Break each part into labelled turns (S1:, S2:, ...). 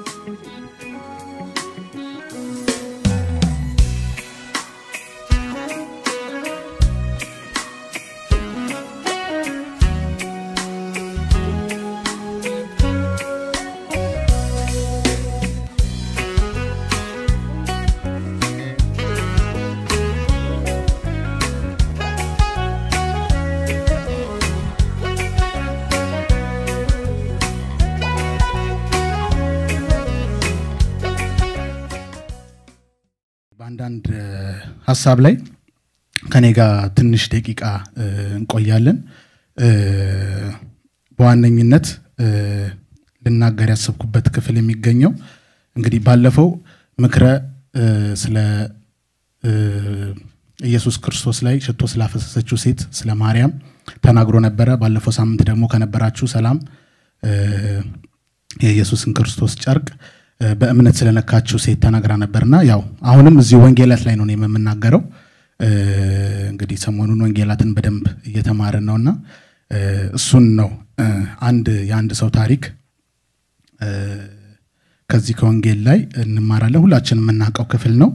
S1: Thank you.
S2: ሀሳብ ላይ ከኔ ጋር ትንሽ ደቂቃ እንቆያለን። በዋነኝነት ልናገር ያሰብኩበት ክፍል የሚገኘው እንግዲህ ባለፈው ምክረ ስለ ኢየሱስ ክርስቶስ ላይ ሽቶ ስላፈሰሰችው ሴት ስለ ማርያም ተናግሮ ነበረ። ባለፈው ሳምንት ደግሞ ከነበራችሁ ሰላም የኢየሱስን ክርስቶስ ጨርቅ በእምነት ስለነካችው ሴት ተናግራ ነበርና ያው አሁንም እዚህ ወንጌላት ላይ ነው የምናገረው። እንግዲህ ሰሞኑን ወንጌላትን በደንብ እየተማርን ነውና እሱን ነው አንድ የአንድ ሰው ታሪክ ከዚህ ከወንጌል ላይ እንማራለን። ሁላችን የምናውቀው ክፍል ነው።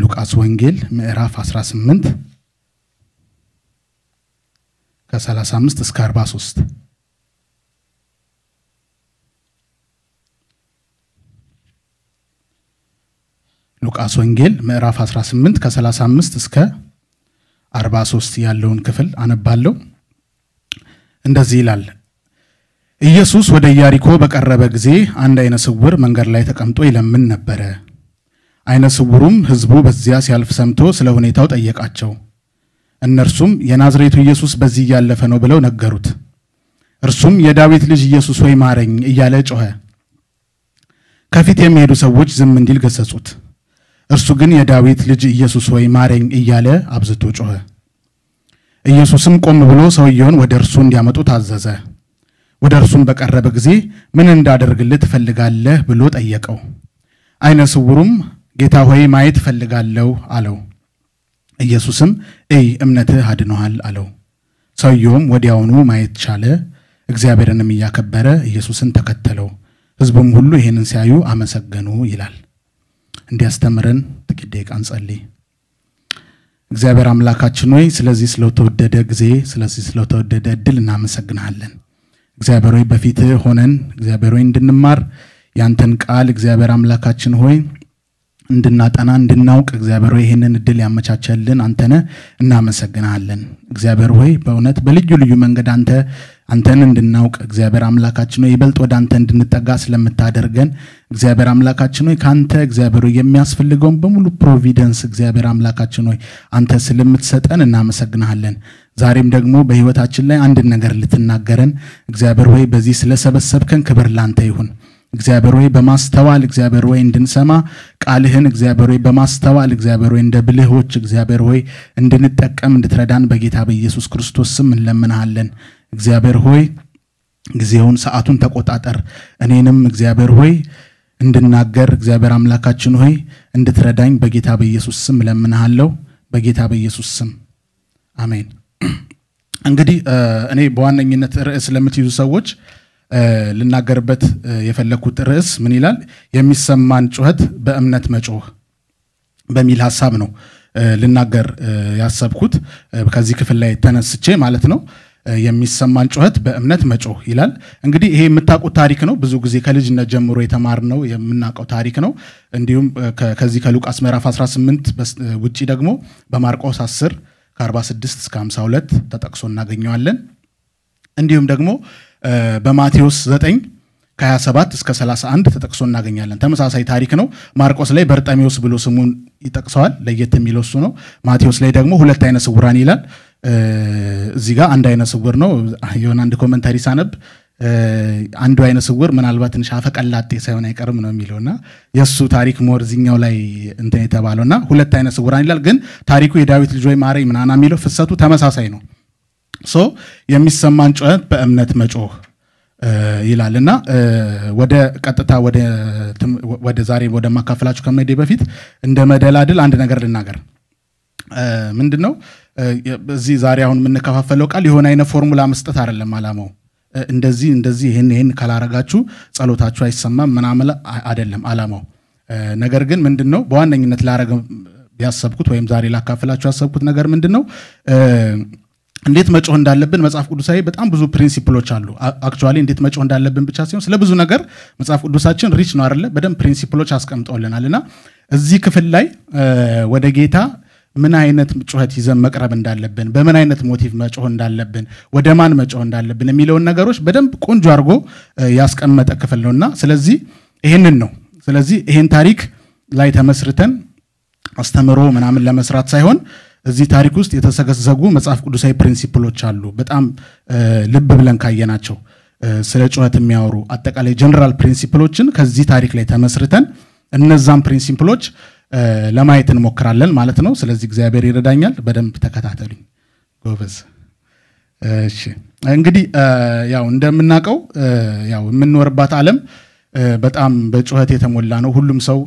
S2: ሉቃስ ወንጌል ምዕራፍ 18 ከ35 እስከ 43 ሉቃስ ወንጌል ምዕራፍ 18 ከ35 እስከ 43 ያለውን ክፍል አነባለሁ። እንደዚህ ይላል። ኢየሱስ ወደ ኢያሪኮ በቀረበ ጊዜ አንድ አይነ ስውር መንገድ ላይ ተቀምጦ ይለምን ነበረ። አይነ ስውሩም ሕዝቡ በዚያ ሲያልፍ ሰምቶ ስለ ሁኔታው ጠየቃቸው። እነርሱም የናዝሬቱ ኢየሱስ በዚህ እያለፈ ነው ብለው ነገሩት። እርሱም የዳዊት ልጅ ኢየሱስ ሆይ ማረኝ እያለ ጮኸ። ከፊት የሚሄዱ ሰዎች ዝም እንዲል ገሰጹት። እርሱ ግን የዳዊት ልጅ ኢየሱስ ወይ ማረኝ እያለ አብዝቶ ጮኸ። ኢየሱስም ቆም ብሎ ሰውየውን ወደ እርሱ እንዲያመጡ ታዘዘ። ወደ እርሱም በቀረበ ጊዜ ምን እንዳደርግልህ ትፈልጋለህ ብሎ ጠየቀው። አይነ ስውሩም ጌታ ሆይ ማየት እፈልጋለሁ አለው። ኢየሱስም እይ እምነትህ አድኖሃል አለው። ሰውየውም ወዲያውኑ ማየት ቻለ። እግዚአብሔርንም እያከበረ ኢየሱስን ተከተለው። ሕዝቡም ሁሉ ይህንን ሲያዩ አመሰገኑ ይላል። እንዲያስተምረን ጥቂት ደቂቃ እንጸልይ። እግዚአብሔር አምላካችን ሆይ ስለዚህ ስለተወደደ ጊዜ ስለዚህ ስለተወደደ እድል እናመሰግናለን። እግዚአብሔር ሆይ በፊት ሆነን እግዚአብሔር ሆይ እንድንማር ያንተን ቃል እግዚአብሔር አምላካችን ሆይ እንድናጠና እንድናውቅ እግዚአብሔር ሆይ ይህንን እድል ያመቻቸልን አንተነ እናመሰግናለን። እግዚአብሔር ሆይ በእውነት በልዩ ልዩ መንገድ አንተ አንተን እንድናውቅ እግዚአብሔር አምላካችን ሆይ ይበልጥ ወደ አንተ እንድንጠጋ ስለምታደርገን እግዚአብሔር አምላካችን ሆይ ከአንተ እግዚአብሔር የሚያስፈልገውን በሙሉ ፕሮቪደንስ እግዚአብሔር አምላካችን ሆይ አንተ ስለምትሰጠን እናመሰግናለን። ዛሬም ደግሞ በህይወታችን ላይ አንድን ነገር ልትናገረን እግዚአብሔር ሆይ በዚህ ስለሰበሰብከን ክብር ላንተ ይሁን። እግዚአብሔር ሆይ በማስተዋል እግዚአብሔር ሆይ እንድንሰማ ቃልህን እግዚአብሔር ሆይ በማስተዋል እግዚአብሔር ሆይ እንደ ብልህዎች እግዚአብሔር ሆይ እንድንጠቀም እንድትረዳን በጌታ በኢየሱስ ክርስቶስ ስም እንለምንሃለን። እግዚአብሔር ሆይ ጊዜውን ሰዓቱን ተቆጣጠር። እኔንም እግዚአብሔር ሆይ እንድናገር እግዚአብሔር አምላካችን ሆይ እንድትረዳኝ በጌታ በኢየሱስ ስም እለምንሃለሁ። በጌታ በኢየሱስ ስም አሜን። እንግዲህ እኔ በዋነኝነት ርዕስ ለምትይዙ ሰዎች ልናገርበት የፈለግኩት ርዕስ ምን ይላል? የሚሰማን ጩኸት በእምነት መጮህ በሚል ሀሳብ ነው ልናገር ያሰብኩት ከዚህ ክፍል ላይ ተነስቼ ማለት ነው። የሚሰማን ጩኸት በእምነት መጮህ ይላል። እንግዲህ ይሄ የምታውቁት ታሪክ ነው። ብዙ ጊዜ ከልጅነት ጀምሮ የተማርነው የምናውቀው ታሪክ ነው። እንዲሁም ከዚህ ከሉቃስ ምዕራፍ 18 ውጪ ደግሞ በማርቆስ 10 ከ46 እስከ 52 ተጠቅሶ እናገኘዋለን። እንዲሁም ደግሞ በማቴዎስ 9 ከ27 እስከ 31 ተጠቅሶ እናገኛለን። ተመሳሳይ ታሪክ ነው። ማርቆስ ላይ በርጠሜዎስ ብሎ ስሙን ይጠቅሰዋል። ለየት የሚለው እሱ ነው። ማቴዎስ ላይ ደግሞ ሁለት አይነት ስውራን ይላል። እዚህ ጋር አንድ አይነ ስውር ነው። የሆነ አንድ ኮመንታሪ ሳነብ አንዱ አይነ ስውር ምናልባት ትንሽ አፈቀላጤ ሳይሆን አይቀርም ነው የሚለው እና የእሱ ታሪክ ሞር እዚኛው ላይ እንትን የተባለው እና ሁለት አይነ ስውራን ይላል። ግን ታሪኩ የዳዊት ልጅ ወይ ማረኝ ምናና የሚለው ፍሰቱ ተመሳሳይ ነው። ሶ የሚሰማን ጩኸት በእምነት መጮህ ይላል እና ወደ ቀጥታ ወደ ዛሬ ወደ ማካፈላችሁ ከመሄዴ በፊት እንደ መደላድል አንድ ነገር ልናገር። ምንድን ነው እዚህ ዛሬ አሁን የምንከፋፈለው ቃል የሆነ አይነት ፎርሙላ መስጠት አይደለም አላማው። እንደዚህ እንደዚህ ይህን ይህን ካላረጋችሁ ጸሎታችሁ አይሰማም ምናምን አይደለም አላማው። ነገር ግን ምንድን ነው በዋነኝነት ላረገ ያሰብኩት ወይም ዛሬ ላካፍላችሁ ያሰብኩት ነገር ምንድን ነው እንዴት መጮህ እንዳለብን መጽሐፍ ቅዱሳዊ በጣም ብዙ ፕሪንሲፕሎች አሉ። አክቹዋሊ እንዴት መጮህ እንዳለብን ብቻ ሲሆን ስለ ብዙ ነገር መጽሐፍ ቅዱሳችን ሪች ነው አይደለ? በደንብ ፕሪንሲፕሎች አስቀምጠውልናል እና እዚህ ክፍል ላይ ወደ ጌታ ምን አይነት ጩኸት ይዘን መቅረብ እንዳለብን፣ በምን አይነት ሞቲቭ መጮህ እንዳለብን፣ ወደ ማን መጮህ እንዳለብን የሚለውን ነገሮች በደንብ ቆንጆ አድርጎ ያስቀመጠ ክፍል ነውና ስለዚህ ይህንን ነው ስለዚህ ይህን ታሪክ ላይ ተመስርተን አስተምሮ ምናምን ለመስራት ሳይሆን እዚህ ታሪክ ውስጥ የተሰገዘጉ መጽሐፍ ቅዱሳዊ ፕሪንሲፕሎች አሉ። በጣም ልብ ብለን ካየናቸው ስለ ጩኸት የሚያወሩ አጠቃላይ ጀነራል ፕሪንሲፕሎችን ከዚህ ታሪክ ላይ ተመስርተን እነዛም ፕሪንሲፕሎች ለማየት እንሞክራለን ማለት ነው። ስለዚህ እግዚአብሔር ይረዳኛል። በደንብ ተከታተሉኝ። ጎበዝ። እሺ እንግዲህ ያው እንደምናውቀው ያው የምንኖርባት ዓለም በጣም በጩኸት የተሞላ ነው። ሁሉም ሰው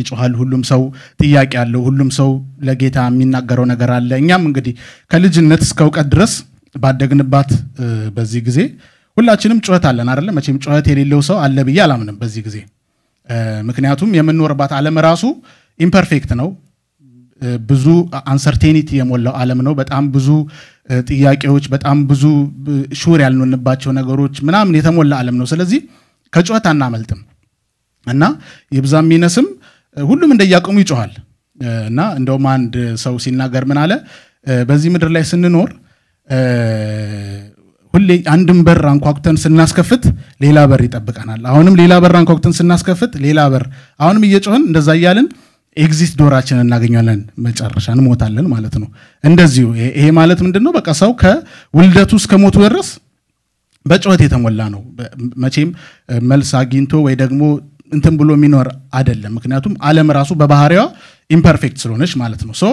S2: ይጮሃል። ሁሉም ሰው ጥያቄ አለው። ሁሉም ሰው ለጌታ የሚናገረው ነገር አለ። እኛም እንግዲህ ከልጅነት እስከ እውቀት ድረስ ባደግንባት በዚህ ጊዜ ሁላችንም ጩኸት አለን አይደለ? መቼም ጩኸት የሌለው ሰው አለ ብዬ አላምንም በዚህ ጊዜ ምክንያቱም የምንኖርባት ዓለም ራሱ ኢምፐርፌክት ነው። ብዙ አንሰርቴኒቲ የሞላው ዓለም ነው። በጣም ብዙ ጥያቄዎች፣ በጣም ብዙ ሹር ያልንባቸው ነገሮች ምናምን የተሞላ ዓለም ነው። ስለዚህ ከጩኸት አናመልጥም እና ይብዛ የሚነስም ሁሉም እንደያቅሙ ይጮኋል እና እንደውም አንድ ሰው ሲናገር ምን አለ በዚህ ምድር ላይ ስንኖር ሁሌ አንድን በር አንኳኩተን ስናስከፍት ሌላ በር ይጠብቀናል። አሁንም ሌላ በር አንኳኩተን ስናስከፍት ሌላ በር፣ አሁንም እየጮህን እንደዛ እያልን ኤግዚት ዶራችን እናገኛለን። መጨረሻ እንሞታለን ማለት ነው። እንደዚሁ ይሄ ማለት ምንድን ነው? በቃ ሰው ከውልደቱ እስከ ሞቱ ድረስ በጩኸት የተሞላ ነው። መቼም መልስ አግኝቶ ወይ ደግሞ እንትን ብሎ የሚኖር አይደለም። ምክንያቱም ዓለም ራሱ በባህሪዋ ኢምፐርፌክት ስለሆነች ማለት ነው። ሶ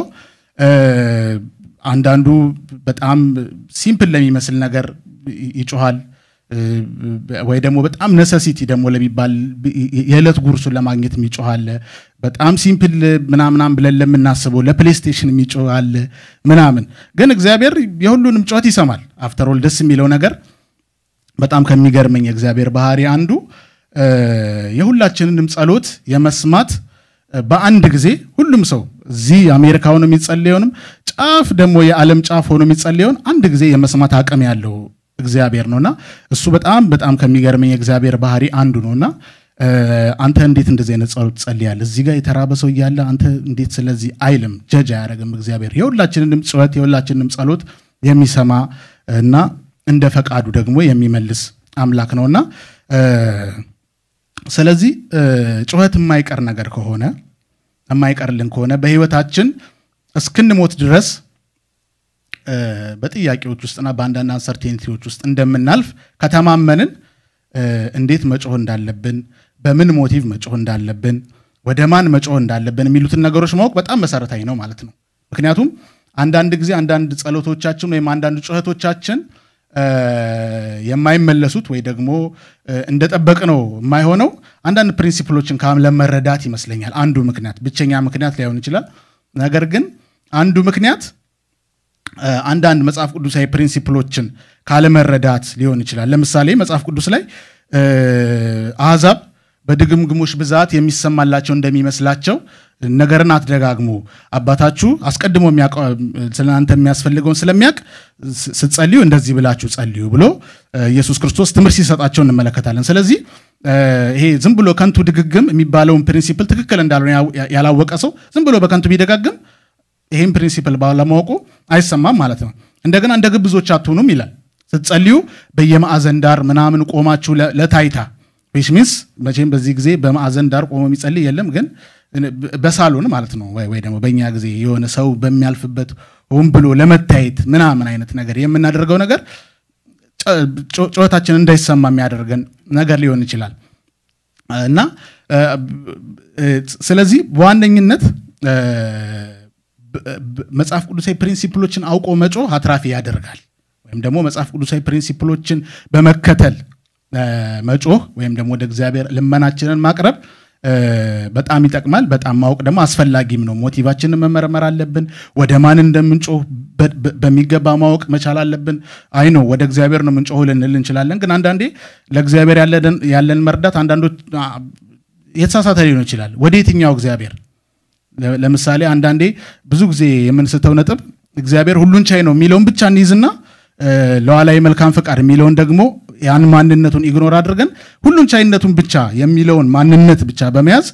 S2: አንዳንዱ በጣም ሲምፕል ለሚመስል ነገር ይጮሃል ወይ ደግሞ በጣም ነሰሲቲ ደግሞ ለሚባል የዕለት ጉርሱን ለማግኘት የሚጮኋለ በጣም ሲምፕል ምናምናም ብለን ለምናስበው ለፕሌስቴሽን የሚጮኋለ ምናምን። ግን እግዚአብሔር የሁሉንም ጩኸት ይሰማል። አፍተሮል ደስ የሚለው ነገር በጣም ከሚገርመኝ የእግዚአብሔር ባህሪ አንዱ የሁላችንንም ጸሎት የመስማት በአንድ ጊዜ ሁሉም ሰው እዚህ አሜሪካ ሆኖ የሚጸልየውንም ጫፍ ደግሞ የዓለም ጫፍ ሆኖ የሚጸልየውን አንድ ጊዜ የመስማት አቅም ያለው እግዚአብሔር ነውና እሱ በጣም በጣም ከሚገርመኝ የእግዚአብሔር ባህሪ አንዱ ነውና አንተ እንዴት እንደዚህ አይነት ጸሎት ትጸልያለህ? እዚህ ጋር የተራበ ሰው እያለ አንተ እንዴት ስለዚህ አይልም፣ ጀጅ አያደርግም። እግዚአብሔር የሁላችንንም ጩኸት የሁላችንንም ጸሎት የሚሰማ እና እንደ ፈቃዱ ደግሞ የሚመልስ አምላክ ነውና ስለዚህ ጩኸት የማይቀር ነገር ከሆነ የማይቀርልን ከሆነ በህይወታችን እስክንሞት ድረስ በጥያቄዎች ውስጥና በአንዳንድ አንሰርቴኒቲዎች ውስጥ እንደምናልፍ ከተማመንን እንዴት መጮህ እንዳለብን፣ በምን ሞቲቭ መጮህ እንዳለብን፣ ወደ ማን መጮህ እንዳለብን የሚሉትን ነገሮች ማወቅ በጣም መሰረታዊ ነው ማለት ነው። ምክንያቱም አንዳንድ ጊዜ አንዳንድ ጸሎቶቻችን ወይም አንዳንድ ጩኸቶቻችን የማይመለሱት ወይ ደግሞ እንደጠበቅ ነው የማይሆነው አንዳንድ ፕሪንሲፕሎችን ለመረዳት ይመስለኛል አንዱ ምክንያት ብቸኛ ምክንያት ላይሆን ይችላል። ነገር ግን አንዱ ምክንያት አንዳንድ መጽሐፍ ቅዱሳዊ ፕሪንሲፕሎችን ካለመረዳት ሊሆን ይችላል። ለምሳሌ መጽሐፍ ቅዱስ ላይ አሕዛብ በድግምግሞች ብዛት የሚሰማላቸው እንደሚመስላቸው ነገርን አትደጋግሙ፣ አባታችሁ አስቀድሞ ስለናንተ የሚያስፈልገውን ስለሚያውቅ ስትጸልዩ እንደዚህ ብላችሁ ጸልዩ ብሎ ኢየሱስ ክርስቶስ ትምህርት ሲሰጣቸው እንመለከታለን። ስለዚህ ይሄ ዝም ብሎ ከንቱ ድግግም የሚባለውን ፕሪንሲፕል ትክክል እንዳልሆነ ያላወቀ ሰው ዝም ብሎ በከንቱ ቢደጋግም ይህም ፕሪንሲፕል ባለማወቁ አይሰማም ማለት ነው። እንደገና እንደ ግብዞች አትሆኑም ይላል። ስትጸልዩ በየማዕዘን ዳር ምናምን ቆማችሁ ለታይታ ዊች ሚንስ መቼም በዚህ ጊዜ በማዕዘን ዳር ቆሞ የሚጸልይ የለም፣ ግን በሳሎን ማለት ነው ወይ ደግሞ በእኛ ጊዜ የሆነ ሰው በሚያልፍበት ሆን ብሎ ለመታየት ምናምን አይነት ነገር የምናደርገው ነገር ጩኸታችን እንዳይሰማ የሚያደርገን ነገር ሊሆን ይችላል እና ስለዚህ በዋነኝነት መጽሐፍ ቅዱሳዊ ፕሪንሲፕሎችን አውቆ መጮ አትራፊ ያደርጋል ወይም ደግሞ መጽሐፍ ቅዱሳዊ ፕሪንሲፕሎችን በመከተል መጮህ ወይም ደግሞ ወደ እግዚአብሔር ልመናችንን ማቅረብ በጣም ይጠቅማል። በጣም ማወቅ ደግሞ አስፈላጊም ነው። ሞቲቫችንን መመርመር አለብን። ወደ ማን እንደምንጮህ በሚገባ ማወቅ መቻል አለብን። አይ ነው ወደ እግዚአብሔር ነው ምንጮህ ልንል እንችላለን። ግን አንዳንዴ ለእግዚአብሔር ያለን መርዳት አንዳንዶች የተሳሳተ ሊሆን ይችላል። ወደ የትኛው እግዚአብሔር ለምሳሌ አንዳንዴ ብዙ ጊዜ የምንስተው ነጥብ እግዚአብሔር ሁሉን ቻይ ነው የሚለውን ብቻ እንይዝና ለዋላዊ መልካም ፈቃድ የሚለውን ደግሞ ያን ማንነቱን ኢግኖር አድርገን ሁሉን ቻይነቱን ብቻ የሚለውን ማንነት ብቻ በመያዝ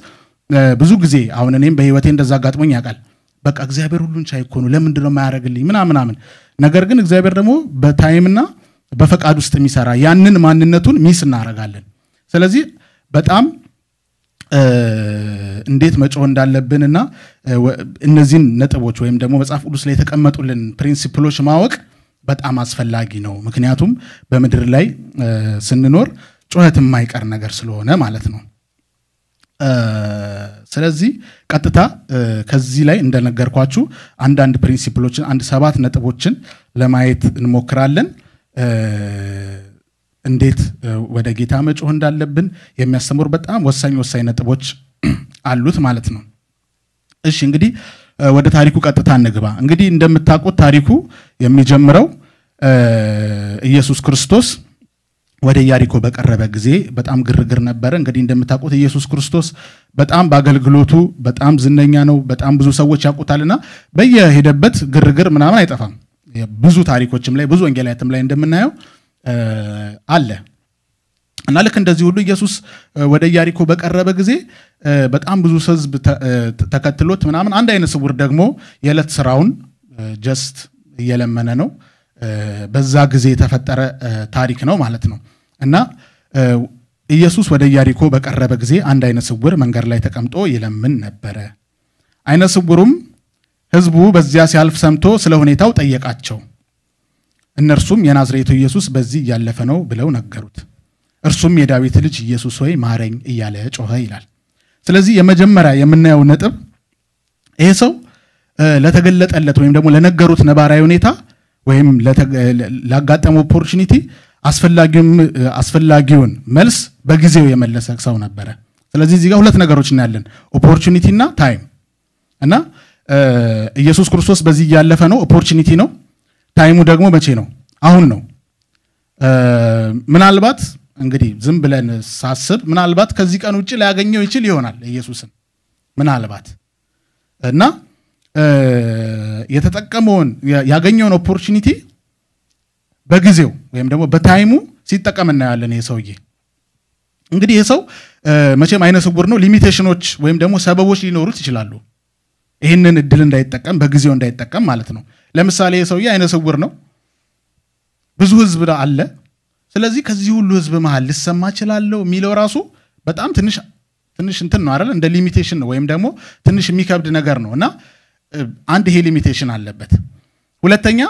S2: ብዙ ጊዜ አሁን እኔም በህይወቴ እንደዛ አጋጥሞኝ ያውቃል። በቃ እግዚአብሔር ሁሉን ቻይ እኮ ነው ለምንድን ነው የማያደርግልኝ ምናምናምን። ነገር ግን እግዚአብሔር ደግሞ በታይምና በፈቃድ ውስጥ የሚሰራ ያንን ማንነቱን ሚስ እናደርጋለን። ስለዚህ በጣም እንዴት መጮህ እንዳለብንና እነዚህን ነጥቦች ወይም ደግሞ መጽሐፍ ቅዱስ ላይ የተቀመጡልን ፕሪንሲፕሎች ማወቅ በጣም አስፈላጊ ነው። ምክንያቱም በምድር ላይ ስንኖር ጩኸት የማይቀር ነገር ስለሆነ ማለት ነው። ስለዚህ ቀጥታ ከዚህ ላይ እንደነገርኳችሁ አንዳንድ ፕሪንሲፕሎችን አንድ ሰባት ነጥቦችን ለማየት እንሞክራለን። እንዴት ወደ ጌታ መጮህ እንዳለብን የሚያስተምሩ በጣም ወሳኝ ወሳኝ ነጥቦች አሉት ማለት ነው። እሺ እንግዲህ ወደ ታሪኩ ቀጥታ እንግባ። እንግዲህ እንደምታውቁት ታሪኩ የሚጀምረው ኢየሱስ ክርስቶስ ወደ ኢያሪኮ በቀረበ ጊዜ በጣም ግርግር ነበረ። እንግዲህ እንደምታውቁት ኢየሱስ ክርስቶስ በጣም በአገልግሎቱ በጣም ዝነኛ ነው። በጣም ብዙ ሰዎች ያውቁታልና በየሄደበት ግርግር ምናምን አይጠፋም። ብዙ ታሪኮችም ላይ ብዙ ወንጌላትም ላይ እንደምናየው አለ እና ልክ እንደዚህ ሁሉ ኢየሱስ ወደ ኢያሪኮ በቀረበ ጊዜ በጣም ብዙ ህዝብ ተከትሎት ምናምን፣ አንድ አይነ ስውር ደግሞ የዕለት ስራውን ጀስት እየለመነ ነው። በዛ ጊዜ የተፈጠረ ታሪክ ነው ማለት ነው እና ኢየሱስ ወደ ኢያሪኮ በቀረበ ጊዜ አንድ አይነ ስውር መንገድ ላይ ተቀምጦ ይለምን ነበረ። አይነ ስውሩም ህዝቡ በዚያ ሲያልፍ ሰምቶ ስለ ሁኔታው ጠየቃቸው። እነርሱም የናዝሬቱ ኢየሱስ በዚህ እያለፈ ነው ብለው ነገሩት። እርሱም የዳዊት ልጅ ኢየሱስ ሆይ ማረኝ እያለ ጮኸ ይላል። ስለዚህ የመጀመሪያ የምናየው ነጥብ ይሄ ሰው ለተገለጠለት ወይም ደግሞ ለነገሩት ነባራዊ ሁኔታ ወይም ላጋጠመው ኦፖርቹኒቲ አስፈላጊውን መልስ በጊዜው የመለሰ ሰው ነበረ። ስለዚህ እዚህ ጋር ሁለት ነገሮች እናያለን፣ ኦፖርቹኒቲ እና ታይም እና ኢየሱስ ክርስቶስ በዚህ እያለፈ ነው ኦፖርቹኒቲ ነው ታይሙ ደግሞ መቼ ነው? አሁን ነው። ምናልባት እንግዲህ ዝም ብለን ሳስብ ምናልባት ከዚህ ቀን ውጭ ሊያገኘው ይችል ይሆናል ኢየሱስን ምናልባት እና የተጠቀመውን ያገኘውን ኦፖርቹኒቲ በጊዜው ወይም ደግሞ በታይሙ ሲጠቀም እናያለን። ይህ ሰውዬ እንግዲህ ይህ ሰው መቼም አይነ ስውር ነው። ሊሚቴሽኖች ወይም ደግሞ ሰበቦች ሊኖሩት ይችላሉ። ይህንን እድል እንዳይጠቀም በጊዜው እንዳይጠቀም ማለት ነው። ለምሳሌ የሰውዬ አይነ ስውር ነው፣ ብዙ ህዝብ አለ። ስለዚህ ከዚህ ሁሉ ህዝብ መሃል ልሰማ እችላለሁ የሚለው ራሱ በጣም ትንሽ ትንሽ እንትን ነው አይደል? እንደ ሊሚቴሽን ነው ወይም ደግሞ ትንሽ የሚከብድ ነገር ነው እና አንድ ይሄ ሊሚቴሽን አለበት። ሁለተኛ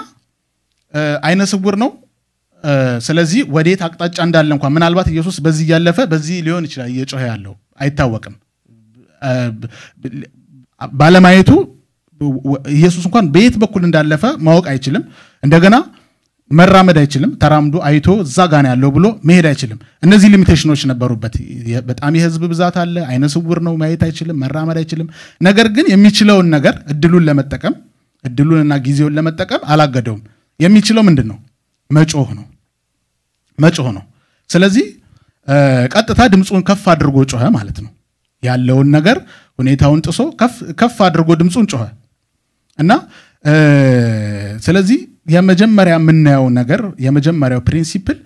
S2: አይነ ስውር ነው። ስለዚህ ወዴት አቅጣጫ እንዳለ እንኳ ምናልባት ኢየሱስ በዚህ እያለፈ በዚህ ሊሆን ይችላል እየጮኸ ያለው አይታወቅም። ባለማየቱ ኢየሱስ እንኳን በየት በኩል እንዳለፈ ማወቅ አይችልም። እንደገና መራመድ አይችልም። ተራምዶ አይቶ እዛ ጋን ያለው ብሎ መሄድ አይችልም። እነዚህ ሊሚቴሽኖች ነበሩበት። በጣም የህዝብ ብዛት አለ። አይነ ስውር ነው፣ ማየት አይችልም፣ መራመድ አይችልም። ነገር ግን የሚችለውን ነገር እድሉን ለመጠቀም እድሉንና ጊዜውን ለመጠቀም አላገደውም። የሚችለው ምንድን ነው? መጮህ ነው፣ መጮህ ነው። ስለዚህ ቀጥታ ድምፁን ከፍ አድርጎ ጮኸ ማለት ነው። ያለውን ነገር ሁኔታውን ጥሶ ከፍ አድርጎ ድምፁን ጮኸ። እና ስለዚህ የመጀመሪያ የምናየው ነገር የመጀመሪያው ፕሪንሲፕል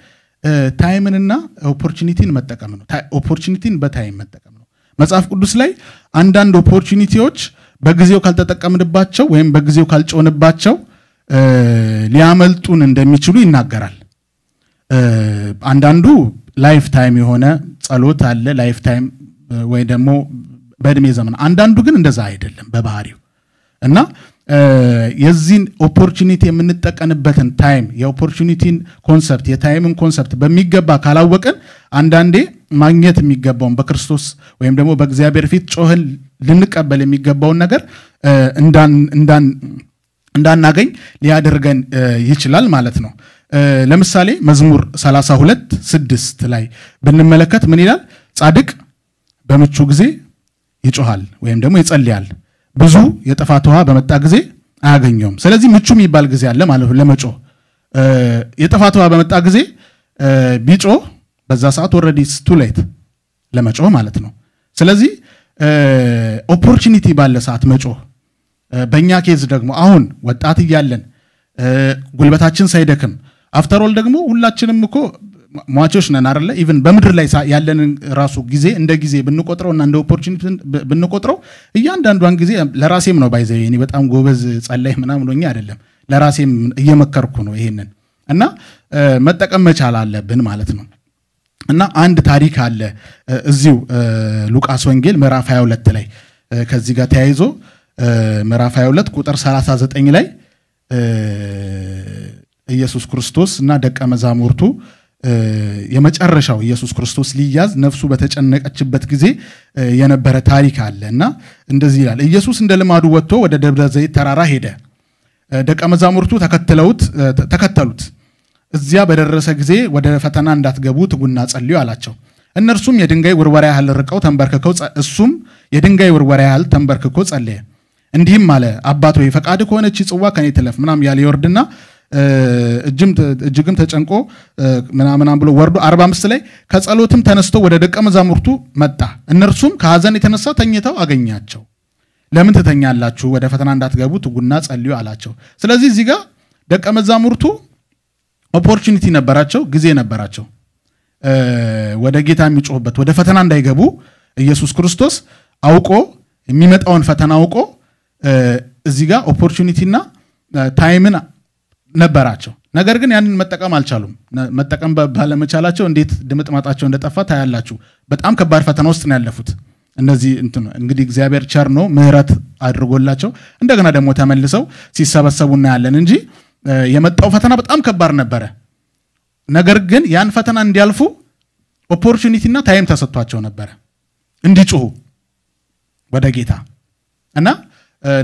S2: ታይምንና ኦፖርቹኒቲን መጠቀም ነው። ኦፖርቹኒቲን በታይም መጠቀም ነው። መጽሐፍ ቅዱስ ላይ አንዳንድ ኦፖርቹኒቲዎች በጊዜው ካልተጠቀምንባቸው ወይም በጊዜው ካልጮንባቸው ሊያመልጡን እንደሚችሉ ይናገራል። አንዳንዱ ላይፍ ታይም የሆነ ጸሎት አለ፣ ላይፍ ታይም ወይ ደግሞ በእድሜ ዘመን። አንዳንዱ ግን እንደዛ አይደለም በባህሪው እና የዚህን ኦፖርቹኒቲ የምንጠቀንበትን ታይም የኦፖርቹኒቲን ኮንሰፕት የታይምን ኮንሰፕት በሚገባ ካላወቅን አንዳንዴ ማግኘት የሚገባውን በክርስቶስ ወይም ደግሞ በእግዚአብሔር ፊት ጮህን ልንቀበል የሚገባውን ነገር እንዳናገኝ ሊያደርገን ይችላል ማለት ነው። ለምሳሌ መዝሙር 32 ስድስት ላይ ብንመለከት ምን ይላል? ጻድቅ በምቹ ጊዜ ይጮሃል ወይም ደግሞ ይጸልያል ብዙ የጥፋት ውሃ በመጣ ጊዜ አያገኘውም። ስለዚህ ምቹ የሚባል ጊዜ አለ ማለት ለመጮ የጥፋት ውሃ በመጣ ጊዜ ቢጮ በዛ ሰዓት ኦልሬዲ ቱ ሌት ማለት ነው። ስለዚህ ኦፖርቹኒቲ ባለ ሰዓት መጮ በእኛ ኬዝ ደግሞ አሁን ወጣት እያለን ጉልበታችን ሳይደክም አፍተሮል ደግሞ ሁላችንም እኮ ሟቾች ነን አለ ኢቨን በምድር ላይ ያለንን ራሱ ጊዜ እንደ ጊዜ ብንቆጥረው እና እንደ ኦፖርቹኒቲ ብንቆጥረው እያንዳንዷን ጊዜ ለራሴም ነው ባይዘ እኔ በጣም ጎበዝ ጸላይ ምናምን ሆኜ አይደለም፣ ለራሴም እየመከርኩ ነው ይሄንን እና መጠቀም መቻል አለብን ማለት ነው። እና አንድ ታሪክ አለ እዚሁ ሉቃስ ወንጌል ምዕራፍ 22 ላይ ከዚህ ጋር ተያይዞ ምዕራፍ 22 ቁጥር 39 ላይ ኢየሱስ ክርስቶስ እና ደቀ መዛሙርቱ የመጨረሻው ኢየሱስ ክርስቶስ ሊያዝ ነፍሱ በተጨነቀችበት ጊዜ የነበረ ታሪክ አለ እና እንደዚህ ይላል። ኢየሱስ እንደ ልማዱ ወጥቶ ወደ ደብረ ዘይት ተራራ ሄደ። ደቀ መዛሙርቱ ተከተሉት። እዚያ በደረሰ ጊዜ ወደ ፈተና እንዳትገቡ ትጉና ጸልዩ አላቸው። እነርሱም የድንጋይ ውርወራ ያህል ርቀው ተንበርክከው፣ እሱም የድንጋይ ውርወራ ያህል ተንበርክኮ ጸለየ። እንዲህም አለ፣ አባት ሆይ ፈቃድ ከሆነች ጽዋ ከኔ ትለፍ ምናም ያለ ይወርድና እጅግም ተጨንቆ ምናምናም ብሎ ወርዶ 45 ላይ ከጸሎትም ተነስቶ ወደ ደቀ መዛሙርቱ መጣ። እነርሱም ከሐዘን የተነሳ ተኝተው አገኛቸው። ለምን ትተኛላችሁ? ወደ ፈተና እንዳትገቡ ትጉና ጸልዩ አላቸው። ስለዚህ እዚህ ጋር ደቀ መዛሙርቱ ኦፖርቹኒቲ ነበራቸው፣ ጊዜ ነበራቸው ወደ ጌታ የሚጮህበት ወደ ፈተና እንዳይገቡ ኢየሱስ ክርስቶስ አውቆ የሚመጣውን ፈተና አውቆ እዚህ ጋር ኦፖርቹኒቲና ታይምን ነበራቸው። ነገር ግን ያንን መጠቀም አልቻሉም። መጠቀም ባለመቻላቸው እንዴት ድምጥ ማጣቸው እንደጠፋ ታያላችሁ። በጣም ከባድ ፈተና ውስጥ ነው ያለፉት። እነዚህ እንትን እንግዲህ እግዚአብሔር ቸር ነው፣ ምሕረት አድርጎላቸው እንደገና ደግሞ ተመልሰው ሲሰበሰቡ እናያለን እንጂ የመጣው ፈተና በጣም ከባድ ነበረ። ነገር ግን ያን ፈተና እንዲያልፉ ኦፖርቹኒቲና ታይም ተሰጥቷቸው ነበረ እንዲጩሁ ወደ ጌታ እና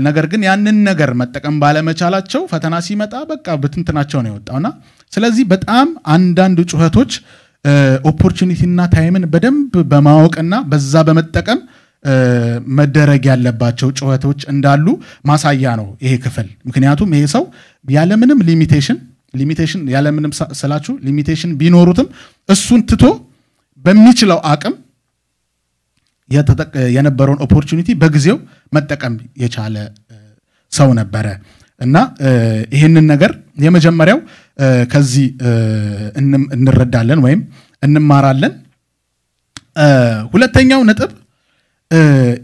S2: ነገር ግን ያንን ነገር መጠቀም ባለመቻላቸው ፈተና ሲመጣ በቃ ብትንትናቸው ነው የወጣውና ስለዚህ በጣም አንዳንድ ጩኸቶች ኦፖርቹኒቲና ታይምን በደንብ በማወቅና በዛ በመጠቀም መደረግ ያለባቸው ጩኸቶች እንዳሉ ማሳያ ነው ይሄ ክፍል። ምክንያቱም ይሄ ሰው ያለምንም ሊሚቴሽን ሊሚቴሽን ያለምንም ስላችሁ ሊሚቴሽን ቢኖሩትም እሱን ትቶ በሚችለው አቅም የነበረውን ኦፖርቹኒቲ በጊዜው መጠቀም የቻለ ሰው ነበረ እና ይህንን ነገር የመጀመሪያው ከዚህ እንረዳለን ወይም እንማራለን። ሁለተኛው ነጥብ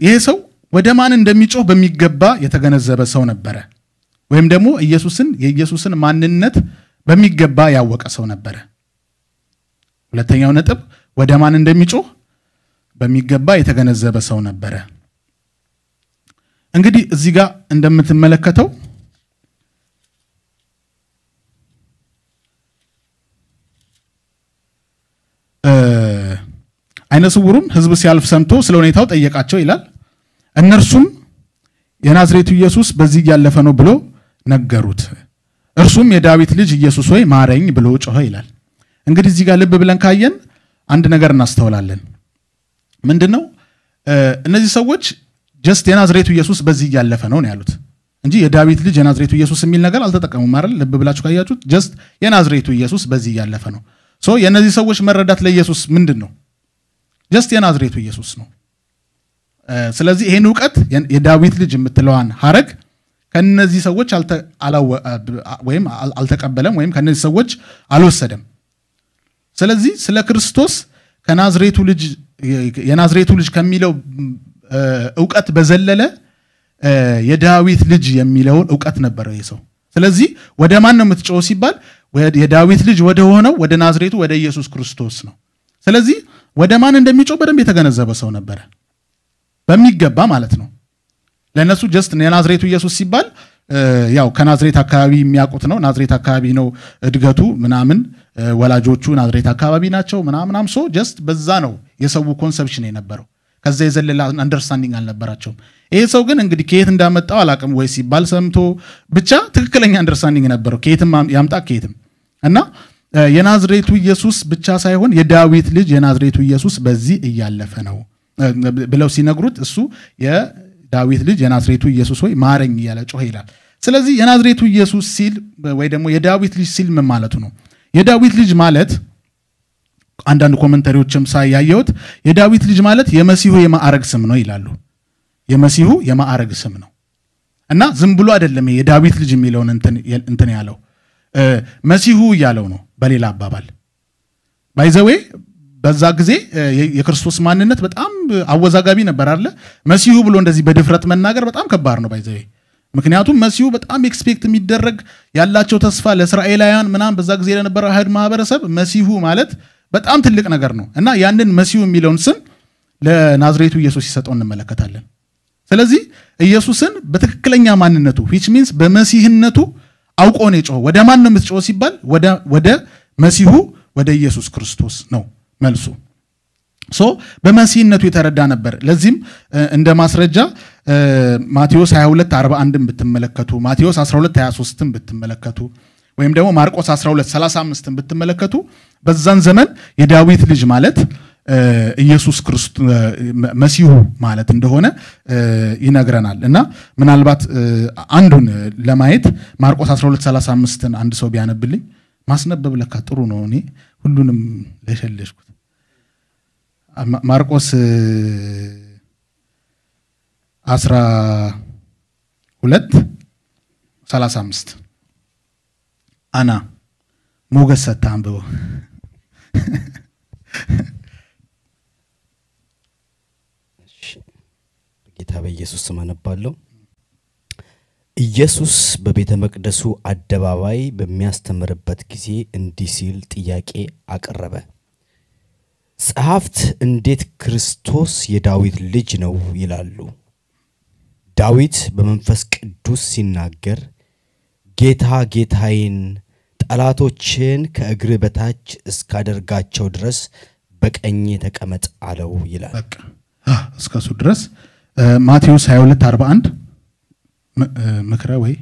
S2: ይሄ ሰው ወደ ማን እንደሚጮህ በሚገባ የተገነዘበ ሰው ነበረ፣ ወይም ደግሞ ኢየሱስን የኢየሱስን ማንነት በሚገባ ያወቀ ሰው ነበረ። ሁለተኛው ነጥብ ወደ ማን እንደሚጮህ በሚገባ የተገነዘበ ሰው ነበረ። እንግዲህ እዚህ ጋር እንደምትመለከተው አይነ ስውሩም ህዝብ ሲያልፍ ሰምቶ ስለ ሁኔታው ጠየቃቸው ይላል። እነርሱም የናዝሬቱ ኢየሱስ በዚህ እያለፈ ነው ብሎ ነገሩት። እርሱም የዳዊት ልጅ ኢየሱስ ሆይ ማረኝ ብሎ ጮኸ ይላል። እንግዲህ እዚህ ጋር ልብ ብለን ካየን አንድ ነገር እናስተውላለን። ምንድን ነው እነዚህ ሰዎች ጀስት የናዝሬቱ ኢየሱስ በዚህ እያለፈ ነው ነው ያሉት እንጂ የዳዊት ልጅ የናዝሬቱ ኢየሱስ የሚል ነገር አልተጠቀሙም አይደል? ልብ ብላችሁ ካያችሁት ጀስት የናዝሬቱ ኢየሱስ በዚህ እያለፈ ነው። ሶ የእነዚህ ሰዎች መረዳት ለኢየሱስ ምንድን ነው? ጀስት የናዝሬቱ ኢየሱስ ነው። ስለዚህ ይህን እውቀት የዳዊት ልጅ የምትለዋን ሀረግ ከነዚህ ሰዎች ወይም አልተቀበለም ወይም ከነዚህ ሰዎች አልወሰደም። ስለዚህ ስለ ክርስቶስ ከናዝሬቱ ልጅ የናዝሬቱ ልጅ ከሚለው እውቀት በዘለለ የዳዊት ልጅ የሚለውን እውቀት ነበረ ይህ ሰው። ስለዚህ ወደ ማን ነው የምትጮው ሲባል የዳዊት ልጅ ወደ ሆነው ወደ ናዝሬቱ ወደ ኢየሱስ ክርስቶስ ነው። ስለዚህ ወደ ማን እንደሚጮው በደንብ የተገነዘበ ሰው ነበረ፣ በሚገባ ማለት ነው። ለእነሱ ጀስት የናዝሬቱ ኢየሱስ ሲባል ያው ከናዝሬት አካባቢ የሚያውቁት ነው። ናዝሬት አካባቢ ነው እድገቱ ምናምን ወላጆቹ ናዝሬት አካባቢ ናቸው ምናምናም ሶ ጀስት በዛ ነው የሰው ኮንሰፕሽን የነበረው። ከዛ የዘለለ አንደርስታንዲንግ አልነበራቸውም። ይሄ ሰው ግን እንግዲህ ከየት እንዳመጣው አላቅም ወይ ሲባል ሰምቶ ብቻ ትክክለኛ አንደርስታንዲንግ ነበረው ከየትም ያምጣ ከየትም እና የናዝሬቱ ኢየሱስ ብቻ ሳይሆን የዳዊት ልጅ የናዝሬቱ ኢየሱስ በዚህ እያለፈ ነው ብለው ሲነግሩት እሱ የዳዊት ልጅ የናዝሬቱ ኢየሱስ ሆይ ማረኝ እያለ ጮኸ ይላል። ስለዚህ የናዝሬቱ ኢየሱስ ሲል ወይ ደግሞ የዳዊት ልጅ ሲል ምን ማለቱ ነው? የዳዊት ልጅ ማለት አንዳንድ ኮመንተሪዎችም ሳይ የዳዊት ልጅ ማለት የመሲሁ የማዕረግ ስም ነው ይላሉ። የመሲሁ የማዕረግ ስም ነው እና ዝም ብሎ አይደለም የዳዊት ልጅ የሚለውን እንትን ያለው መሲሁ እያለው ነው። በሌላ አባባል ባይዘዌ በዛ ጊዜ የክርስቶስ ማንነት በጣም አወዛጋቢ ነበር አለ መሲሁ ብሎ እንደዚህ በድፍረት መናገር በጣም ከባድ ነው ባይዘዌ ምክንያቱም መሲሁ በጣም ኤክስፔክት የሚደረግ ያላቸው ተስፋ ለእስራኤላውያን ምናም በዛ ጊዜ ለነበረ አይሁድ ማህበረሰብ መሲሁ ማለት በጣም ትልቅ ነገር ነው እና ያንን መሲሁ የሚለውን ስም ለናዝሬቱ ኢየሱስ ሲሰጠው እንመለከታለን። ስለዚህ ኢየሱስን በትክክለኛ ማንነቱ ዊች ሚንስ በመሲህነቱ አውቆ ነው የጮኸው። ወደ ማን ነው የምትጮኸው ሲባል ወደ መሲሁ ወደ ኢየሱስ ክርስቶስ ነው መልሱ። ሶ በመሲህነቱ የተረዳ ነበር። ለዚህም እንደ ማስረጃ ማቴዎስ 22 41 ብትመለከቱ፣ ማቴዎስ 12 23 ብትመለከቱ ወይም ደግሞ ማርቆስ 12 35 ብትመለከቱ በዛን ዘመን የዳዊት ልጅ ማለት ኢየሱስ ክርስቶስ መሲሁ ማለት እንደሆነ ይነግረናል። እና ምናልባት አንዱን ለማየት ማርቆስ 12 35ን አንድ ሰው ቢያነብልኝ ማስነበብ ለካ ጥሩ ነው። እኔ ሁሉንም ለሸለሽኩት። ማርቆስ አስራ ሁለት ሰላሳ አምስት አና ሞገስ ሰጥተህ አንብበው። ጌታ በኢየሱስ ስም አነባለሁ። ኢየሱስ በቤተ መቅደሱ አደባባይ በሚያስተምርበት ጊዜ እንዲህ ሲል ጥያቄ አቀረበ። ጸሐፍት እንዴት ክርስቶስ የዳዊት ልጅ ነው ይላሉ? ዳዊት
S1: በመንፈስ ቅዱስ ሲናገር ጌታ ጌታዬን ጠላቶችን ከእግር በታች እስካደርጋቸው ድረስ በቀኝ
S2: ተቀመጥ አለው ይላል። እስከሱ ድረስ ማቴዎስ 22 41 ምክረ ወይ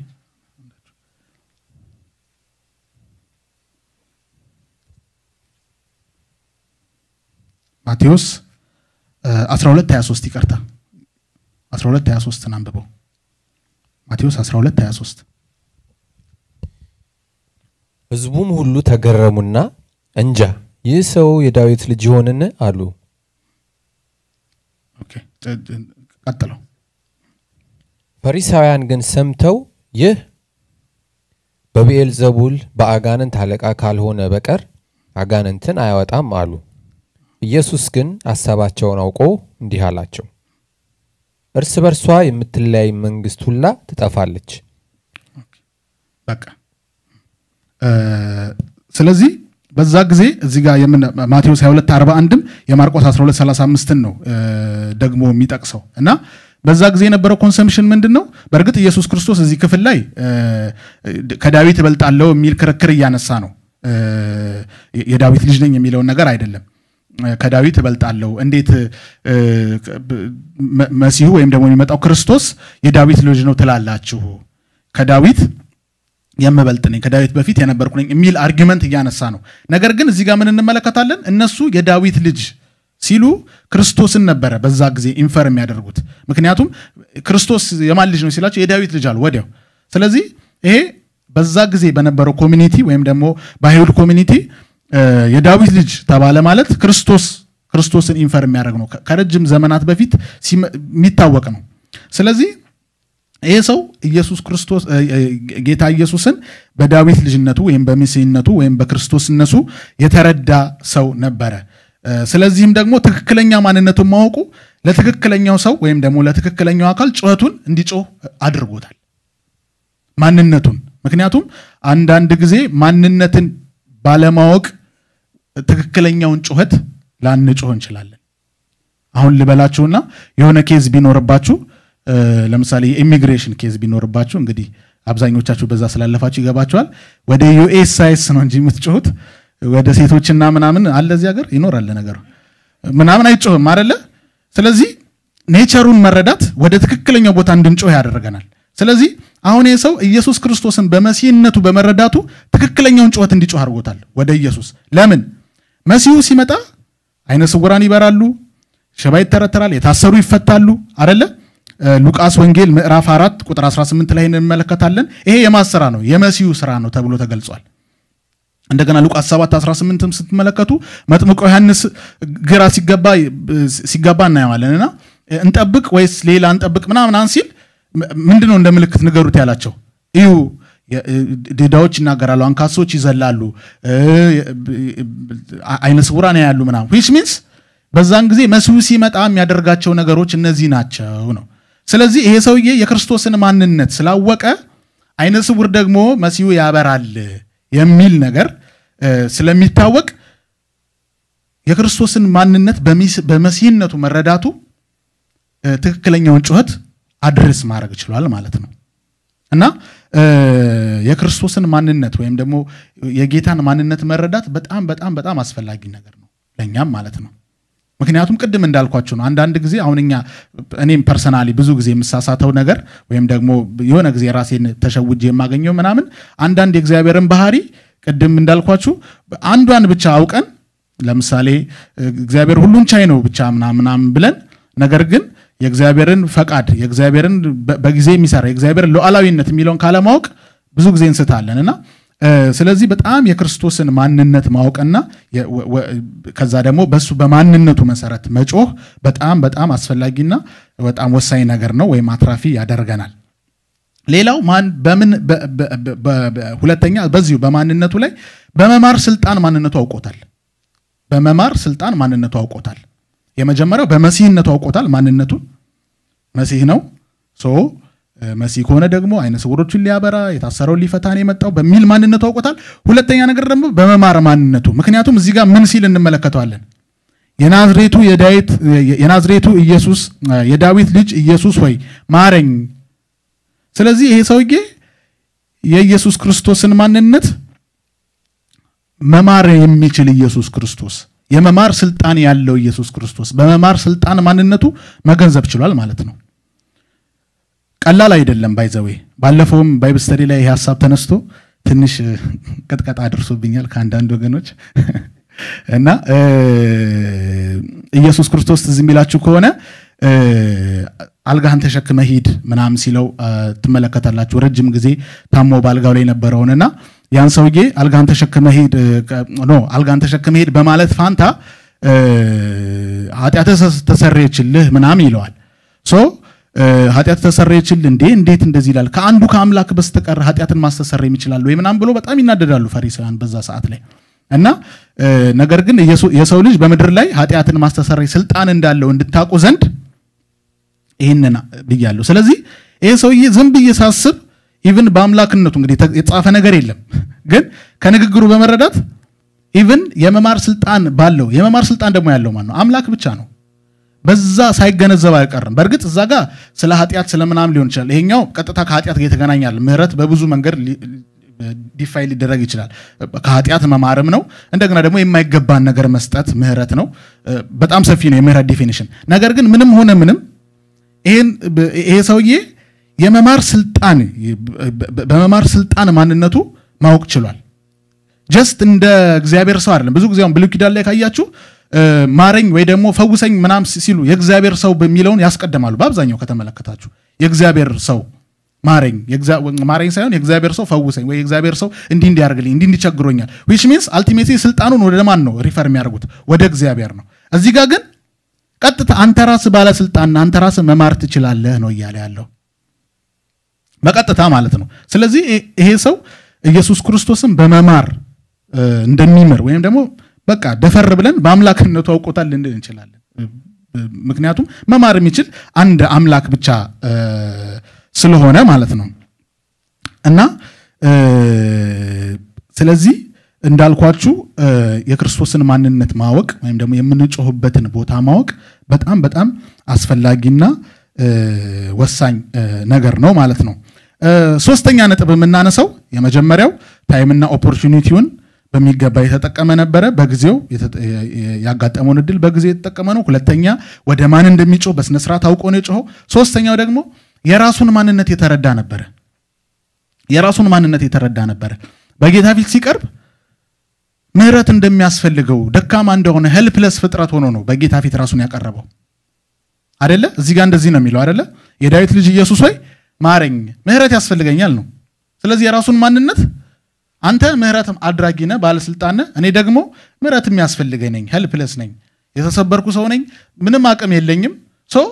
S2: ማቴዎስ 12 23 ይቅርታ 12 23 አንብበው ማቴዎስ 12 23
S1: ህዝቡም ሁሉ ተገረሙና እንጃ ይህ ሰው የዳዊት ልጅ ይሆንን አሉ ቀጥለው ፈሪሳውያን ግን ሰምተው ይህ ዘቡል በአጋንንት አለቃ ካልሆነ በቀር አጋንንትን አያወጣም አሉ ኢየሱስ ግን አሳባቸውን አውቆ እንዲህ አላቸው፣ እርስ በርሷ የምትለያይ መንግስት ሁላ ትጠፋለች። በቃ
S2: ስለዚህ በዛ ጊዜ እዚህ ጋር ማቴዎስ 41 ም የማርቆስ 1235 ነው ደግሞ የሚጠቅሰው እና በዛ ጊዜ የነበረው ኮንሰምፕሽን ምንድን ነው? በእርግጥ ኢየሱስ ክርስቶስ እዚህ ክፍል ላይ ከዳዊት እበልጣለሁ የሚል ክርክር እያነሳ ነው። የዳዊት ልጅ ነኝ የሚለውን ነገር አይደለም። ከዳዊት እበልጣለሁ። እንዴት መሲሁ ወይም ደግሞ የሚመጣው ክርስቶስ የዳዊት ልጅ ነው ትላላችሁ? ከዳዊት የምበልጥ ነኝ፣ ከዳዊት በፊት የነበርኩ ነኝ የሚል አርጊመንት እያነሳ ነው። ነገር ግን እዚህ ጋር ምን እንመለከታለን? እነሱ የዳዊት ልጅ ሲሉ ክርስቶስን ነበረ በዛ ጊዜ ኢንፈር የሚያደርጉት። ምክንያቱም ክርስቶስ የማን ልጅ ነው ሲላቸው የዳዊት ልጅ አሉ ወዲያው። ስለዚህ ይሄ በዛ ጊዜ በነበረው ኮሚኒቲ ወይም ደግሞ በአይሁድ ኮሚኒቲ የዳዊት ልጅ ተባለ ማለት ክርስቶስ ክርስቶስን ኢንፈር የሚያደርግ ነው። ከረጅም ዘመናት በፊት የሚታወቅ ነው። ስለዚህ ይህ ሰው ኢየሱስ ክርስቶስ ጌታ ኢየሱስን በዳዊት ልጅነቱ ወይም በመሲህነቱ ወይም በክርስቶስነቱ የተረዳ ሰው ነበረ። ስለዚህም ደግሞ ትክክለኛ ማንነቱን ማወቁ ለትክክለኛው ሰው ወይም ደግሞ ለትክክለኛው አካል ጩኸቱን እንዲጮህ አድርጎታል። ማንነቱን ምክንያቱም አንዳንድ ጊዜ ማንነትን ባለማወቅ ትክክለኛውን ጩኸት ላንጮህ እንችላለን። አሁን ልበላችሁና የሆነ ኬዝ ቢኖርባችሁ ለምሳሌ የኢሚግሬሽን ኬዝ ቢኖርባችሁ እንግዲህ አብዛኞቻችሁ በዛ ስላለፋችሁ ይገባችኋል። ወደ ዩኤስ ሳይስ ነው እንጂ የምትጮሁት ወደ ሴቶችና ምናምን አለ እዚህ ሀገር ይኖራል ነገሩ ምናምን አይጮህም አደለ? ስለዚህ ኔቸሩን መረዳት ወደ ትክክለኛው ቦታ እንድንጮህ ያደረገናል። ስለዚህ አሁን ይህ ሰው ኢየሱስ ክርስቶስን በመሲህነቱ በመረዳቱ ትክክለኛውን ጩኸት እንዲጮህ አድርጎታል ወደ ኢየሱስ ለምን መሲሁ ሲመጣ አይነ ስውራን ይበራሉ፣ ሽባ ይተረተራል፣ የታሰሩ ይፈታሉ አደለ? ሉቃስ ወንጌል ምዕራፍ 4 ቁጥር 18 ላይ እንመለከታለን። ይሄ የማን ስራ ነው? የመሲሁ ስራ ነው ተብሎ ተገልጿል። እንደገና ሉቃስ 7 18ም ስትመለከቱ መጥምቆ ዮሐንስ ግራ ሲገባ ሲገባ እናየዋለን እና እንጠብቅ ወይስ ሌላ እንጠብቅ ምናምን ሲል ምንድነው እንደ ምልክት ንገሩት ያላቸው እዩ ድዳዎች ይናገራሉ፣ አንካሶች ይዘላሉ፣ አይነ ስውራን ያሉ ምናምን ዊች ሚንስ በዛን ጊዜ መሲሁ ሲመጣ የሚያደርጋቸው ነገሮች እነዚህ ናቸው ነው። ስለዚህ ይሄ ሰውዬ የክርስቶስን ማንነት ስላወቀ አይነ ስውር ደግሞ መሲሁ ያበራል የሚል ነገር ስለሚታወቅ የክርስቶስን ማንነት በመሲህነቱ መረዳቱ ትክክለኛውን ጩኸት አድርስ ማድረግ ችሏል ማለት ነው። እና የክርስቶስን ማንነት ወይም ደግሞ የጌታን ማንነት መረዳት በጣም በጣም በጣም አስፈላጊ ነገር ነው ለእኛም ማለት ነው። ምክንያቱም ቅድም እንዳልኳችሁ ነው። አንዳንድ ጊዜ አሁን እኛ እኔም ፐርሰናሊ ብዙ ጊዜ የምሳሳተው ነገር ወይም ደግሞ የሆነ ጊዜ ራሴን ተሸውጄ የማገኘው ምናምን አንዳንድ የእግዚአብሔርን ባህሪ ቅድም እንዳልኳችሁ አንዷን ብቻ አውቀን ለምሳሌ እግዚአብሔር ሁሉን ቻይ ነው ብቻ ምናምናም ብለን ነገር ግን የእግዚአብሔርን ፈቃድ የእግዚአብሔርን በጊዜ የሚሰራ የእግዚአብሔር ሉዓላዊነት የሚለውን ካለማወቅ ብዙ ጊዜ እንስታለን እና ስለዚህ በጣም የክርስቶስን ማንነት ማወቅና ከዛ ደግሞ በሱ በማንነቱ መሰረት መጮህ በጣም በጣም አስፈላጊና በጣም ወሳኝ ነገር ነው ወይም አትራፊ ያደርገናል። ሌላው ማን በምን ሁለተኛ በዚሁ በማንነቱ ላይ በመማር ስልጣን ማንነቱ አውቆታል። በመማር ስልጣን ማንነቱ አውቆታል። የመጀመሪያው በመሲህነቱ አውቆታል ማንነቱን። መሲህ ነው። ሶ መሲህ ከሆነ ደግሞ አይነ ስውሮችን ሊያበራ የታሰረውን ሊፈታን የመጣው በሚል ማንነቱ አውቆታል። ሁለተኛ ነገር ደግሞ በመማር ማንነቱ፣ ምክንያቱም እዚህ ጋር ምን ሲል እንመለከተዋለን? የናዝሬቱ የናዝሬቱ ኢየሱስ የዳዊት ልጅ ኢየሱስ ሆይ ማረኝ። ስለዚህ ይሄ ሰውዬ የኢየሱስ ክርስቶስን ማንነት መማር የሚችል ኢየሱስ ክርስቶስ የመማር ስልጣን ያለው ኢየሱስ ክርስቶስ በመማር ስልጣን ማንነቱ መገንዘብ ችሏል ማለት ነው። ቀላል አይደለም። ባይዘዌ ባለፈውም ባይብስተዲ ላይ ይህ ሀሳብ ተነስቶ ትንሽ ቅጥቀጣ አድርሶብኛል ከአንዳንድ ወገኖች እና ኢየሱስ ክርስቶስ ትዝ የሚላችሁ ከሆነ አልጋህን ተሸክመ ሂድ ምናምን ሲለው ትመለከታላችሁ። ረጅም ጊዜ ታሞ በአልጋው ላይ እና ያን ሰውዬ አልጋህን ተሸክመ ሂድ ኖ አልጋህን ተሸክመ ሂድ በማለት ፋንታ ኃጢአትህ ተሰረየችልህ ምናምን ይለዋል ሶ ኃጢአት ተሰራ ይችል እንዴ? እንዴት እንደዚህ ይላል? ከአንዱ ከአምላክ በስተቀር ኃጢአትን ማስተሰረይ ይችላል ወይ ምናምን ብሎ በጣም ይናደዳሉ ፈሪሳውያን በዛ ሰዓት ላይ እና ነገር ግን የሰው ልጅ በምድር ላይ ኃጢአትን ማስተሰረይ ስልጣን እንዳለው እንድታውቁ ዘንድ ይህንን ብያለሁ። ስለዚህ ይሄ ሰውዬ ዝም ብዬ ሳስብ ኢቭን በአምላክነቱ እንግዲህ የተጻፈ ነገር የለም፣ ግን ከንግግሩ በመረዳት ኢቭን የመማር ስልጣን ባለው የመማር ስልጣን ደግሞ ያለው ማን ነው? አምላክ ብቻ ነው። በዛ ሳይገነዘብ አይቀርም። በእርግጥ እዛ ጋ ስለ ኃጢአት ምናም ሊሆን ይችላል። ይሄኛው ቀጥታ ከኃጢአት ጋር የተገናኛል። ምህረት በብዙ መንገድ ዲፋይ ሊደረግ ይችላል። ከኃጢአት መማርም ነው። እንደገና ደግሞ የማይገባን ነገር መስጠት ምህረት ነው። በጣም ሰፊ ነው የምህረት ዴፊኒሽን። ነገር ግን ምንም ሆነ ምንም ይሄ ሰውዬ የመማር ስልጣን በመማር ስልጣን ማንነቱ ማወቅ ችሏል። ጀስት እንደ እግዚአብሔር ሰው አይደለም። ብዙ ጊዜ አሁን ብሉይ ኪዳን ላይ ካያችሁ ማረኝ ወይ ደግሞ ፈውሰኝ ምናም ሲሉ የእግዚአብሔር ሰው በሚለውን ያስቀድማሉ። በአብዛኛው ከተመለከታችሁ የእግዚአብሔር ሰው ማረኝ ማረኝ ሳይሆን የእግዚአብሔር ሰው ፈውሰኝ ወይ የእግዚአብሔር ሰው እንዲህ እንዲያደርግልኝ እንዲህ እንዲቸግሮኛል ዊች ሚንስ አልቲሜትሊ ስልጣኑን ወደ ማን ነው ሪፈር የሚያደርጉት? ወደ እግዚአብሔር ነው። እዚህ ጋር ግን ቀጥታ አንተ ራስህ ባለስልጣንና አንተ ራስህ መማር ትችላለህ ነው እያለ ያለው በቀጥታ ማለት ነው። ስለዚህ ይሄ ሰው ኢየሱስ ክርስቶስን በመማር እንደሚምር ወይም ደግሞ በቃ ደፈር ብለን በአምላክነቱ አውቆታል ልንል እንችላለን። ምክንያቱም መማር የሚችል አንድ አምላክ ብቻ ስለሆነ ማለት ነው እና ስለዚህ እንዳልኳችሁ የክርስቶስን ማንነት ማወቅ ወይም ደግሞ የምንጮህበትን ቦታ ማወቅ በጣም በጣም አስፈላጊና ወሳኝ ነገር ነው ማለት ነው። ሶስተኛ ነጥብ የምናነሳው የመጀመሪያው ታይምና ኦፖርቹኒቲውን በሚገባ የተጠቀመ ነበረ። በጊዜው ያጋጠመውን እድል በጊዜ የተጠቀመ ነው። ሁለተኛ ወደ ማን እንደሚጮህ በስነስርዓት አውቆ ነው የጮኸው። ሶስተኛው ደግሞ የራሱን ማንነት የተረዳ ነበረ። የራሱን ማንነት የተረዳ ነበረ። በጌታ ፊት ሲቀርብ ምህረት እንደሚያስፈልገው ደካማ እንደሆነ ሄልፕለስ ፍጥረት ሆኖ ነው በጌታ ፊት ራሱን ያቀረበው አደለ? እዚህ ጋር እንደዚህ ነው የሚለው አደለ? የዳዊት ልጅ ኢየሱስ ሆይ ማረኝ፣ ምህረት ያስፈልገኛል ነው። ስለዚህ የራሱን ማንነት አንተ ምህረት አድራጊ ነህ፣ ባለስልጣን ነህ። እኔ ደግሞ ምህረት የሚያስፈልገኝ ነኝ፣ ሄልፕለስ ነኝ፣ የተሰበርኩ ሰው ነኝ፣ ምንም አቅም የለኝም። ሶ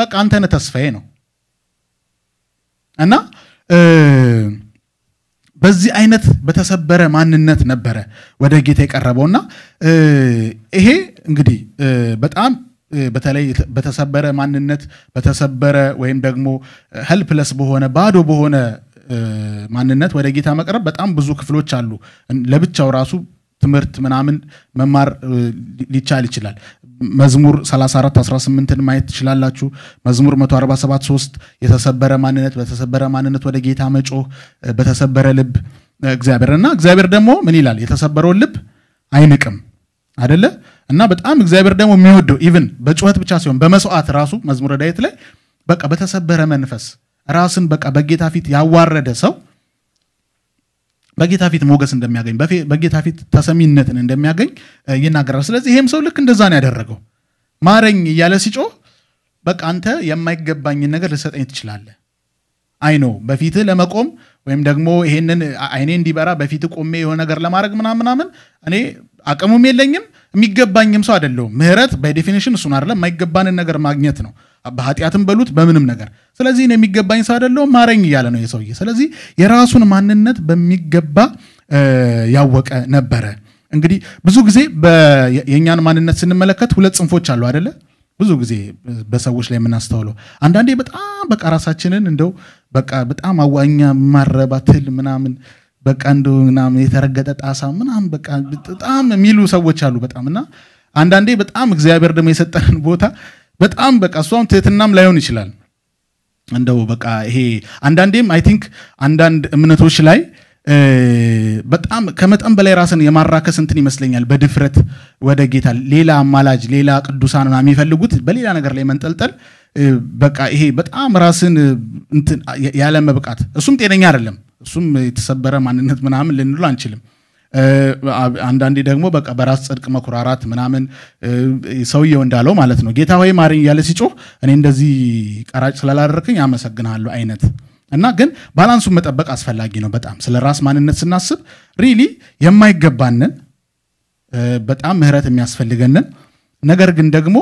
S2: በቃ አንተ ነህ ተስፋዬ ነው እና በዚህ አይነት በተሰበረ ማንነት ነበረ ወደ ጌታ የቀረበውና ይሄ እንግዲህ በጣም በተለይ በተሰበረ ማንነት በተሰበረ ወይም ደግሞ ሄልፕለስ በሆነ ባዶ በሆነ ማንነት ወደ ጌታ መቅረብ በጣም ብዙ ክፍሎች አሉ። ለብቻው ራሱ ትምህርት ምናምን መማር ሊቻል ይችላል። መዝሙር 3418 18ን ማየት ትችላላችሁ። መዝሙር 147 የተሰበረ ማንነት፣ በተሰበረ ማንነት ወደ ጌታ መጮህ፣ በተሰበረ ልብ እግዚአብሔር እና እግዚአብሔር ደግሞ ምን ይላል? የተሰበረውን ልብ አይንቅም አደለ እና በጣም እግዚአብሔር ደግሞ የሚወደው ኢቭን በጩኸት ብቻ ሲሆን በመስዋዕት ራሱ መዝሙረ ዳዊት ላይ በቃ በተሰበረ መንፈስ ራስን በቃ በጌታ ፊት ያዋረደ ሰው በጌታ ፊት ሞገስ እንደሚያገኝ በጌታ ፊት ተሰሚነትን እንደሚያገኝ ይናገራል። ስለዚህ ይሄም ሰው ልክ እንደዛ ነው ያደረገው። ማረኝ እያለ ሲጮህ በቃ አንተ የማይገባኝን ነገር ልሰጠኝ ትችላለህ። አይ ነው በፊት ለመቆም ወይም ደግሞ ይሄንን አይኔ እንዲበራ በፊት ቆሜ የሆነ ነገር ለማድረግ ምናምን ምናምን እኔ አቅሙም የለኝም የሚገባኝም ሰው አይደለሁም። ምህረት ባይ ዴፊኒሽን እሱን አይደለም የማይገባንን ነገር ማግኘት ነው። በኃጢአትም በሉት በምንም ነገር። ስለዚህ ነው የሚገባኝ ሰው አይደለሁም ማረኝ እያለ ነው የሰውዬ። ስለዚህ የራሱን ማንነት በሚገባ ያወቀ ነበረ። እንግዲህ ብዙ ጊዜ የእኛን ማንነት ስንመለከት ሁለት ጽንፎች አሉ አደለ? ብዙ ጊዜ በሰዎች ላይ የምናስተውለው አንዳንዴ በጣም በቃ ራሳችንን እንደው በቃ በጣም አዋኛ ማረባ ትል ምናምን በቃ እንደው ምናምን የተረገጠ ጣሳ ምናምን በቃ በጣም የሚሉ ሰዎች አሉ በጣም እና አንዳንዴ በጣም እግዚአብሔር ደግሞ የሰጠንን ቦታ በጣም በቃ እሷም ትህትናም ላይሆን ይችላል። እንደው በቃ ይሄ አንዳንዴም አይ ቲንክ አንዳንድ እምነቶች ላይ በጣም ከመጠን በላይ ራስን የማራከስ እንትን ይመስለኛል። በድፍረት ወደ ጌታ ሌላ አማላጅ ሌላ ቅዱሳን የሚፈልጉት በሌላ ነገር ላይ መንጠልጠል በቃ ይሄ በጣም ራስን ያለ መብቃት እሱም ጤነኛ አይደለም። እሱም የተሰበረ ማንነት ምናምን ልንሉ አንችልም። አንዳንዴ ደግሞ በቃ በራስ ጽድቅ መኩራራት ምናምን ሰውየው እንዳለው ማለት ነው። ጌታ ሆይ ማረኝ እያለ ሲጮህ እኔ እንደዚህ ቀራጭ ስላላደረክኝ አመሰግናለሁ አይነት እና ግን ባላንሱን መጠበቅ አስፈላጊ ነው በጣም ስለ ራስ ማንነት ስናስብ ሪሊ የማይገባንን በጣም ምህረት የሚያስፈልገንን ነገር ግን ደግሞ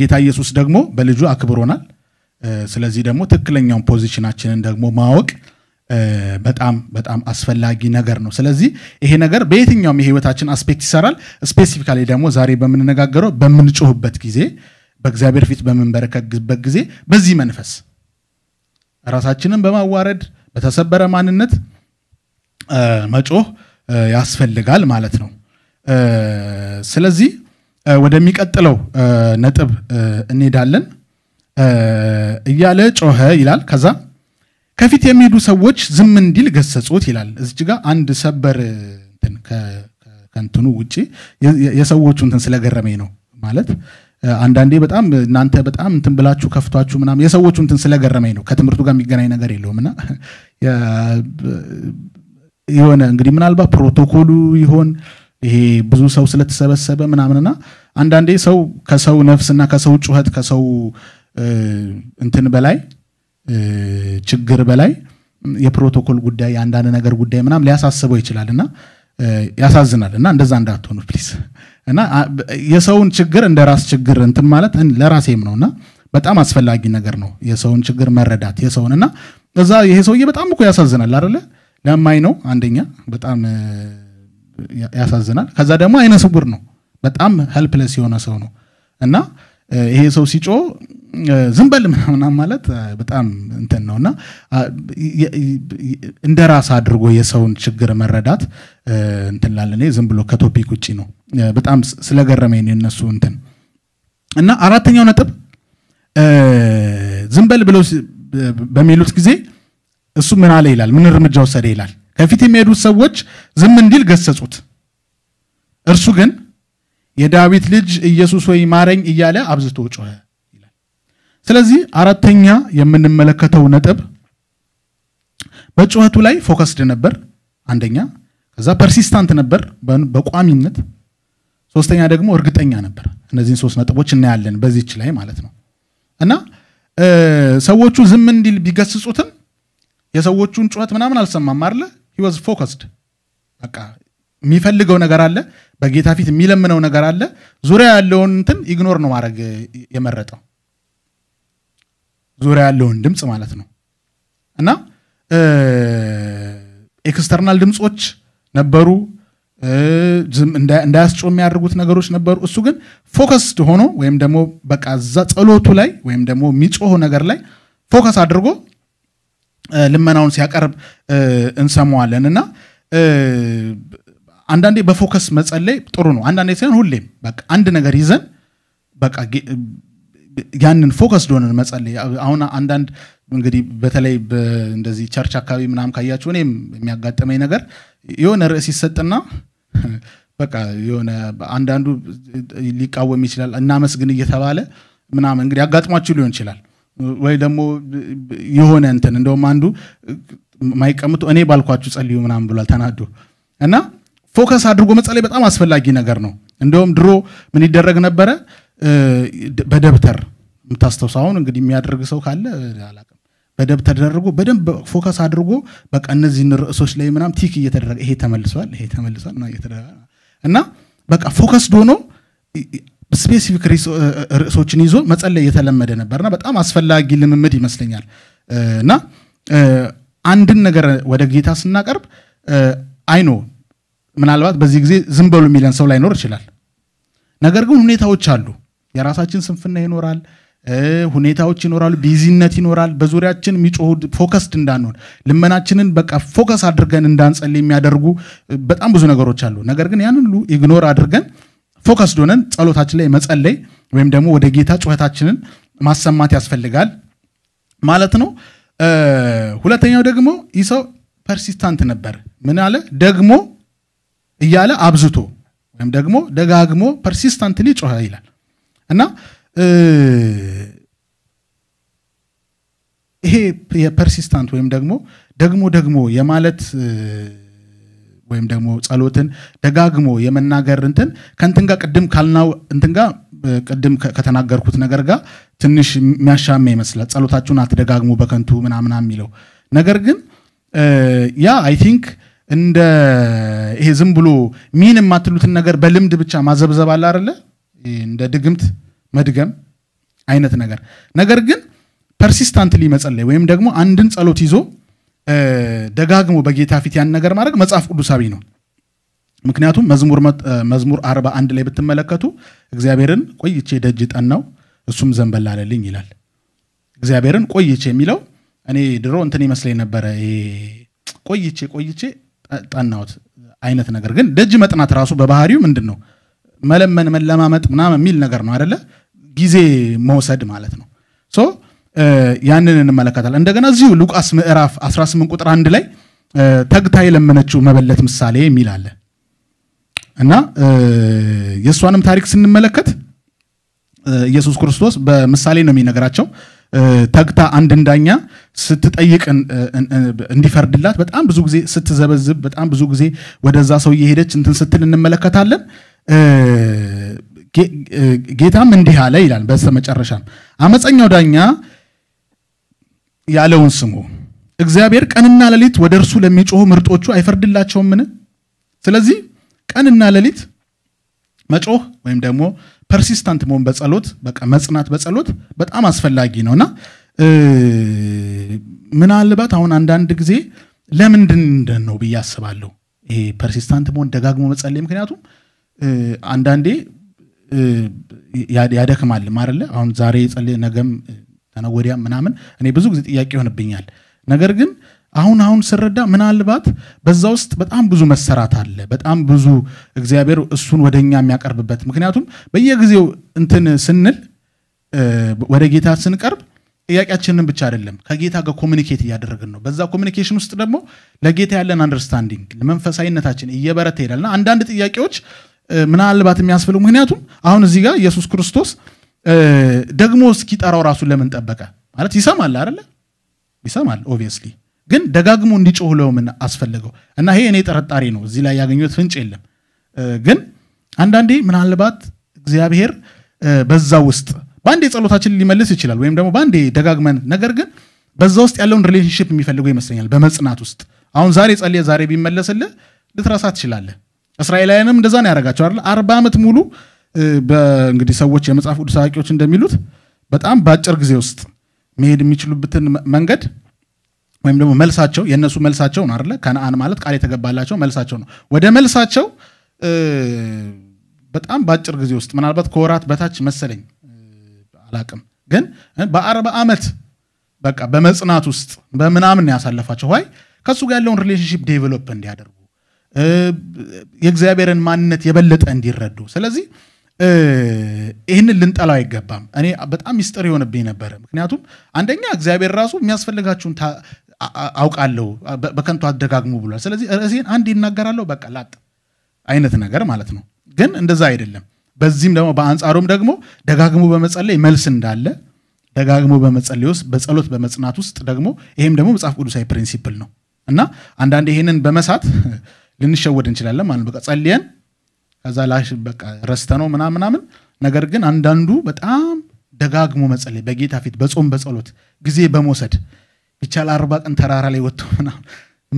S2: ጌታ ኢየሱስ ደግሞ በልጁ አክብሮናል። ስለዚህ ደግሞ ትክክለኛውን ፖዚሽናችንን ደግሞ ማወቅ በጣም በጣም አስፈላጊ ነገር ነው። ስለዚህ ይሄ ነገር በየትኛውም የህይወታችን አስፔክት ይሰራል። ስፔሲፊካሊ ደግሞ ዛሬ በምንነጋገረው በምንጮህበት ጊዜ፣ በእግዚአብሔር ፊት በምንበረከግበት ጊዜ በዚህ መንፈስ ራሳችንን በማዋረድ በተሰበረ ማንነት መጮህ ያስፈልጋል ማለት ነው። ስለዚህ ወደሚቀጥለው ነጥብ እንሄዳለን። እያለ ጮኸ ይላል ከዛ ከፊት የሚሄዱ ሰዎች ዝም እንዲል ገሰጹት ይላል። እዚች ጋር አንድ ሰበር ከንትኑ ውጭ የሰዎቹ እንትን ስለገረመኝ ነው ማለት አንዳንዴ በጣም እናንተ በጣም እንትን ብላችሁ ከፍቷችሁ ምናምን የሰዎቹ እንትን ስለገረመኝ ነው። ከትምህርቱ ጋር የሚገናኝ ነገር የለውም እና የሆነ እንግዲህ ምናልባት ፕሮቶኮሉ ይሆን ይሄ ብዙ ሰው ስለተሰበሰበ ምናምንና አንዳንዴ ሰው ከሰው ነፍስና ከሰው ጩኸት ከሰው እንትን በላይ ችግር በላይ የፕሮቶኮል ጉዳይ የአንዳንድ ነገር ጉዳይ ምናም ሊያሳስበው ይችላል እና ያሳዝናል እና እንደዛ እንዳትሆኑ ፕሊዝ። እና የሰውን ችግር እንደ ራስ ችግር እንትን ማለት ለራሴም ነው እና በጣም አስፈላጊ ነገር ነው የሰውን ችግር መረዳት የሰውን እና እዛ ይሄ ሰውዬ በጣም እኮ ያሳዝናል አይደለ? ለማይ ነው አንደኛ በጣም ያሳዝናል። ከዛ ደግሞ አይነ ስውር ነው በጣም ሄልፕለስ የሆነ ሰው ነው እና ይሄ ሰው ሲጮ ዝም በል ምናምና ማለት በጣም እንትን ነው እና እንደ ራስ አድርጎ የሰውን ችግር መረዳት እንትን ላለን ዝም ብሎ ከቶፒክ ውጭ ነው። በጣም ስለገረመኝ የነሱ እንትን እና አራተኛው ነጥብ ዝም በል ብለው በሚሉት ጊዜ እሱ ምን አለ ይላል፣ ምን እርምጃ ወሰደ ይላል። ከፊት የሚሄዱት ሰዎች ዝም እንዲል ገሰጹት። እርሱ ግን የዳዊት ልጅ ኢየሱስ ወይ ማረኝ እያለ አብዝቶ ጮኸ። ስለዚህ አራተኛ የምንመለከተው ነጥብ በጩኸቱ ላይ ፎከስድ ነበር አንደኛ፣ ከዛ ፐርሲስታንት ነበር በቋሚነት፣ ሶስተኛ ደግሞ እርግጠኛ ነበር። እነዚህን ሶስት ነጥቦች እናያለን በዚች ላይ ማለት ነው። እና ሰዎቹ ዝም እንዲል ቢገስጹትም የሰዎቹን ጩኸት ምናምን አልሰማም አለ ወዝ ፎከስድ። በቃ የሚፈልገው ነገር አለ፣ በጌታ ፊት የሚለምነው ነገር አለ። ዙሪያ ያለውን እንትን ኢግኖር ነው ማድረግ የመረጠው። ዙሪያ ያለውን ድምፅ ማለት ነው እና ኤክስተርናል ድምፆች ነበሩ እንዳያስጮ የሚያደርጉት ነገሮች ነበሩ እሱ ግን ፎከስድ ሆኖ ወይም ደግሞ በቃ እዛ ጸሎቱ ላይ ወይም ደግሞ የሚጮሆ ነገር ላይ ፎከስ አድርጎ ልመናውን ሲያቀርብ እንሰማዋለን እና አንዳንዴ በፎከስ መጸለይ ጥሩ ነው አንዳንዴ ሲሆን ሁሌም በቃ አንድ ነገር ይዘን በቃ ያንን ፎከስ ዶነን መጸለይ አሁን አንዳንድ እንግዲህ በተለይ እንደዚህ ቸርች አካባቢ ምናም ካያችሁ እኔም የሚያጋጠመኝ ነገር የሆነ ርዕስ ይሰጥና በቃ የሆነ አንዳንዱ ሊቃወም ይችላል እናመስግን እየተባለ ምናምን እንግዲህ አጋጥሟችሁ ሊሆን ይችላል ወይ ደግሞ የሆነ እንትን እንደውም አንዱ ማይቀምጡ እኔ ባልኳችሁ ጸልዩ ምናምን ብሏል ተናዶ እና ፎከስ አድርጎ መጸለይ በጣም አስፈላጊ ነገር ነው እንደውም ድሮ ምን ይደረግ ነበረ በደብተር የምታስተውሰው እንግዲህ የሚያደርግ ሰው ካለ አላውቅም። በደብተር ተደርጎ በደንብ ፎከስ አድርጎ በቃ እነዚህን ርዕሶች ላይ ምናም ቲክ እየተደረገ ይሄ ተመልሷል፣ ይሄ ተመልሷል ነው እየተደረገ እና በቃ ፎከስድ ሆኖ ስፔሲፊክ ርዕሶችን ይዞ መጸለይ የተለመደ ነበርና በጣም አስፈላጊ ልምምድ ይመስለኛል እና አንድን ነገር ወደ ጌታ ስናቀርብ አይኖ ምናልባት በዚህ ጊዜ ዝም በሉ የሚለን ሰው ላይኖር ይችላል። ነገር ግን ሁኔታዎች አሉ። የራሳችን ስንፍና ይኖራል፣ ሁኔታዎች ይኖራሉ፣ ቢዚነት ይኖራል። በዙሪያችን የሚጮሁ ፎከስድ እንዳንሆን ልመናችንን በቃ ፎከስ አድርገን እንዳንጸል የሚያደርጉ በጣም ብዙ ነገሮች አሉ። ነገር ግን ያን ሁሉ ኢግኖር አድርገን ፎከስድ ሆነን ጸሎታችን ላይ መጸለይ ወይም ደግሞ ወደ ጌታ ጩኸታችንን ማሰማት ያስፈልጋል ማለት ነው። ሁለተኛው ደግሞ ይህ ሰው ፐርሲስታንት ነበር። ምን አለ ደግሞ እያለ አብዝቶ ወይም ደግሞ ደጋግሞ ፐርሲስታንትሊ ጮኸ ይላል። እና ይሄ የፐርሲስታንት ወይም ደግሞ ደግሞ ደግሞ የማለት ወይም ደግሞ ጸሎትን ደጋግሞ የመናገር እንትን ከእንትን ጋር ቅድም ካልናው እንትን ጋር ቅድም ከተናገርኩት ነገር ጋር ትንሽ የሚያሻማ ይመስላል። ጸሎታችሁን አትደጋግሙ በከንቱ ምናምና የሚለው ነገር ግን ያ አይ ቲንክ እንደ ይሄ ዝም ብሎ ሚን የማትሉትን ነገር በልምድ ብቻ ማዘብዘብ አለ አይደለ? እንደ ድግምት መድገም አይነት ነገር ነገር ግን ፐርሲስታንትሊ መጸለይ ወይም ደግሞ አንድን ጸሎት ይዞ ደጋግሞ በጌታ ፊት ያን ነገር ማድረግ መጽሐፍ ቅዱሳዊ ነው ምክንያቱም መዝሙር አርባ አንድ ላይ ብትመለከቱ እግዚአብሔርን ቆይቼ ደጅ ጠናው እሱም ዘንበል አለልኝ ይላል እግዚአብሔርን ቆይቼ የሚለው እኔ ድሮ እንትን ይመስለኝ ነበረ ቆይቼ ቆይቼ ጠናሁት አይነት ነገር ግን ደጅ መጥናት ራሱ በባህሪው ምንድን ነው መለመን መለማመጥ ምናምን የሚል ነገር ነው አደለ ጊዜ መውሰድ ማለት ነው ሶ ያንን እንመለከታል እንደገና እዚሁ ሉቃስ ምዕራፍ 18 ቁጥር አንድ ላይ ተግታ የለመነችው መበለት ምሳሌ የሚል አለ እና የእሷንም ታሪክ ስንመለከት ኢየሱስ ክርስቶስ በምሳሌ ነው የሚነገራቸው ተግታ አንድ እንዳኛ ስትጠይቅ እንዲፈርድላት በጣም ብዙ ጊዜ ስትዘበዝብ በጣም ብዙ ጊዜ ወደዛ ሰው እየሄደች እንትን ስትል እንመለከታለን ጌታም እንዲህ አለ ይላል። በስተ መጨረሻም አመፀኛው ዳኛ ያለውን ስሙ። እግዚአብሔር ቀንና ሌሊት ወደ እርሱ ለሚጮሁ ምርጦቹ አይፈርድላቸውምን? ስለዚህ ቀንና ሌሊት መጮህ ወይም ደግሞ ፐርሲስታንት መሆን በጸሎት በቃ መጽናት በጸሎት በጣም አስፈላጊ ነውና ምናልባት አሁን አንዳንድ ጊዜ ለምንድን ነው ብዬ አስባለሁ። ይሄ ፐርሲስታንት መሆን ደጋግሞ መጸለይ ምክንያቱም አንዳንዴ ያደክማል ማለ አሁን ዛሬ ጸልይ ነገም ተነወዲያ ምናምን እኔ ብዙ ጊዜ ጥያቄ ይሆንብኛል። ነገር ግን አሁን አሁን ስረዳ ምናልባት በዛ ውስጥ በጣም ብዙ መሰራት አለ። በጣም ብዙ እግዚአብሔር እሱን ወደኛ የሚያቀርብበት ምክንያቱም በየጊዜው እንትን ስንል ወደ ጌታ ስንቀርብ ጥያቄያችንን ብቻ አይደለም ከጌታ ጋር ኮሚኒኬት እያደረግን ነው። በዛ ኮሚኒኬሽን ውስጥ ደግሞ ለጌታ ያለን አንደርስታንዲንግ፣ መንፈሳዊነታችን እየበረታ ይሄዳልና አንዳንድ ጥያቄዎች ምናልባት የሚያስፈልግ ምክንያቱም አሁን እዚህ ጋር ኢየሱስ ክርስቶስ ደግሞ እስኪጠራው ራሱን ለምን ጠበቀ ማለት ይሰማል አለ ይሰማል ኦብቪየስሊ ግን ደጋግሞ እንዲጮህ ለምን አስፈለገው እና ይሄ እኔ ጥርጣሬ ነው እዚህ ላይ ያገኘት ፍንጭ የለም ግን አንዳንዴ ምናልባት እግዚአብሔር በዛ ውስጥ በአንዴ ጸሎታችን ሊመልስ ይችላል ወይም ደግሞ በአንዴ ደጋግመን ነገር ግን በዛ ውስጥ ያለውን ሪሌሽንሽፕ የሚፈልገው ይመስለኛል በመጽናት ውስጥ አሁን ዛሬ ጸልየ ዛሬ ቢመለስልህ ልትረሳ ትችላለህ እስራኤላውያንም እንደዛ ነው ያደረጋቸው አይደል? አርባ ዓመት ሙሉ እንግዲህ ሰዎች የመጽሐፍ ቅዱስ አዋቂዎች እንደሚሉት በጣም በአጭር ጊዜ ውስጥ መሄድ የሚችሉበትን መንገድ ወይም ደግሞ መልሳቸው የእነሱ መልሳቸው ነው አይደለ? ከነአን ማለት ቃል የተገባላቸው መልሳቸው ነው። ወደ መልሳቸው በጣም በአጭር ጊዜ ውስጥ ምናልባት ከወራት በታች መሰለኝ አላቅም፣ ግን በአርባ ዓመት በቃ በመጽናት ውስጥ በምናምን ያሳለፋቸው ይ ከእሱ ጋር ያለውን ሪሌሽንሽፕ ዴቨሎፕ እንዲያደርጉ የእግዚአብሔርን ማንነት የበለጠ እንዲረዱ። ስለዚህ ይህንን ልንጠላው አይገባም። እኔ በጣም ሚስጥር የሆነብኝ ነበረ። ምክንያቱም አንደኛ እግዚአብሔር ራሱ የሚያስፈልጋችሁን አውቃለሁ በከንቱ አደጋግሙ ብሏል። ስለዚህ ርዕሴን አንድ ይናገራለሁ በቃ ላጥ አይነት ነገር ማለት ነው። ግን እንደዛ አይደለም። በዚህም ደግሞ በአንጻሩም ደግሞ ደጋግሞ በመጸለይ መልስ እንዳለ ደጋግሞ በመጸለይ ውስጥ በጸሎት በመጽናት ውስጥ ደግሞ ይሄም ደግሞ መጽሐፍ ቅዱሳዊ ፕሪንሲፕል ነው እና አንዳንድ ይህንን በመሳት ልንሸወድ እንችላለን ማለት በቃ ጸልየን ከዛ ላሽ በቃ ረስተ ነው ምናምን ምናምን። ነገር ግን አንዳንዱ በጣም ደጋግሞ መጸለይ በጌታ ፊት በጾም በጸሎት ጊዜ በመውሰድ ይቻል አርባ ቀን ተራራ ላይ ወጥቶ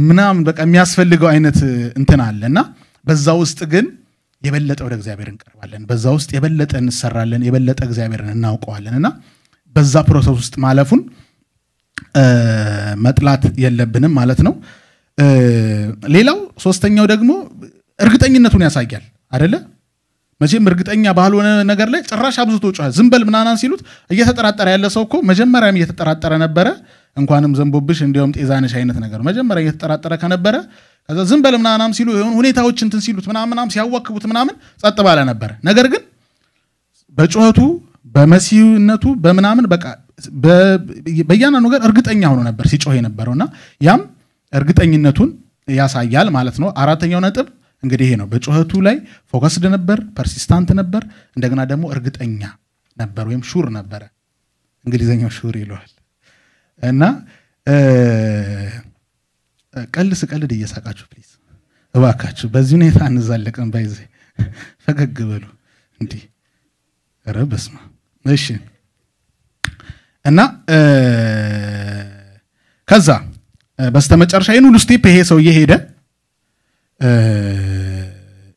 S2: ምናምን በቃ የሚያስፈልገው አይነት እንትን አለ እና በዛ ውስጥ ግን የበለጠ ወደ እግዚአብሔር እንቀርባለን። በዛ ውስጥ የበለጠ እንሰራለን፣ የበለጠ እግዚአብሔርን እናውቀዋለን እና በዛ ፕሮሰስ ውስጥ ማለፉን መጥላት የለብንም ማለት ነው። ሌላው ሶስተኛው ደግሞ እርግጠኝነቱን ያሳያል አደለ መቼም እርግጠኛ ባልሆነ ነገር ላይ ጭራሽ አብዝቶ ጮኸ ዝንበል ምናናን ሲሉት እየተጠራጠረ ያለ ሰው እኮ መጀመሪያም እየተጠራጠረ ነበረ እንኳንም ዘንቦብሽ እንዲያውም ጤዛነሽ አይነት ነገር መጀመሪያ እየተጠራጠረ ከነበረ ከዛ ዝም ምናናም ሲሉ የሆኑ ሁኔታዎች እንትን ሲሉት ምናምናም ሲያዋክቡት ምናምን ጸጥ ባለ ነበረ ነገር ግን በጩኸቱ በመሲህነቱ በምናምን በቃ በእያንዳንዱ ነገር እርግጠኛ ሆኖ ነበር ሲጮህ የነበረውና ያም እርግጠኝነቱን ያሳያል ማለት ነው። አራተኛው ነጥብ እንግዲህ ይሄ ነው። በጩኸቱ ላይ ፎከስድ ነበር፣ ፐርሲስታንት ነበር፣ እንደገና ደግሞ እርግጠኛ ነበር ወይም ሹር ነበረ። እንግሊዘኛው ሹር ይለዋል እና ቀልድ ስቀልድ እየሳቃችሁ ፕሊዝ እባካችሁ በዚህ ሁኔታ እንዛለቅን ባይዘ ፈገግ በሉ እንዲህ ኧረ በስመ አብ እሺ እና ከዛ በስተመጨረሻ ይህን ሁሉ ስቴፕ ይሄ ሰውዬ ሄደ።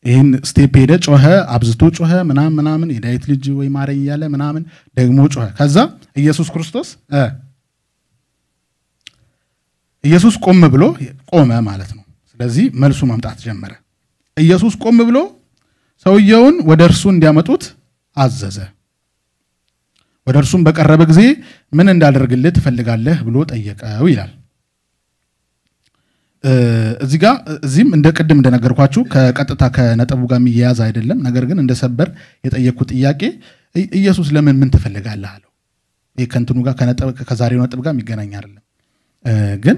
S2: ይህን ስቴፕ ሄደ፣ ጮኸ፣ አብዝቶ ጮኸ፣ ምናምን ምናምን የዳዊት ልጅ ወይ ማረኝ እያለ ምናምን ደግሞ ጮኸ። ከዛ ኢየሱስ ክርስቶስ ኢየሱስ ቆም ብሎ ቆመ ማለት ነው። ስለዚህ መልሱ መምጣት ጀመረ። ኢየሱስ ቆም ብሎ ሰውየውን ወደ እርሱ እንዲያመጡት አዘዘ። ወደ እርሱም በቀረበ ጊዜ ምን እንዳደርግልህ ትፈልጋለህ ብሎ ጠየቀው ይላል። እዚህ ጋር እዚህም እንደ ቅድም እንደነገርኳችሁ ከቀጥታ ከነጥቡ ጋር የሚያያዝ አይደለም። ነገር ግን እንደ ሰበር የጠየቅኩ ጥያቄ ኢየሱስ ለምን ምን ትፈልጋለህ አለው። ይህ ከእንትኑ ጋር ከዛሬው ነጥብ ጋር የሚገናኝ አይደለም። ግን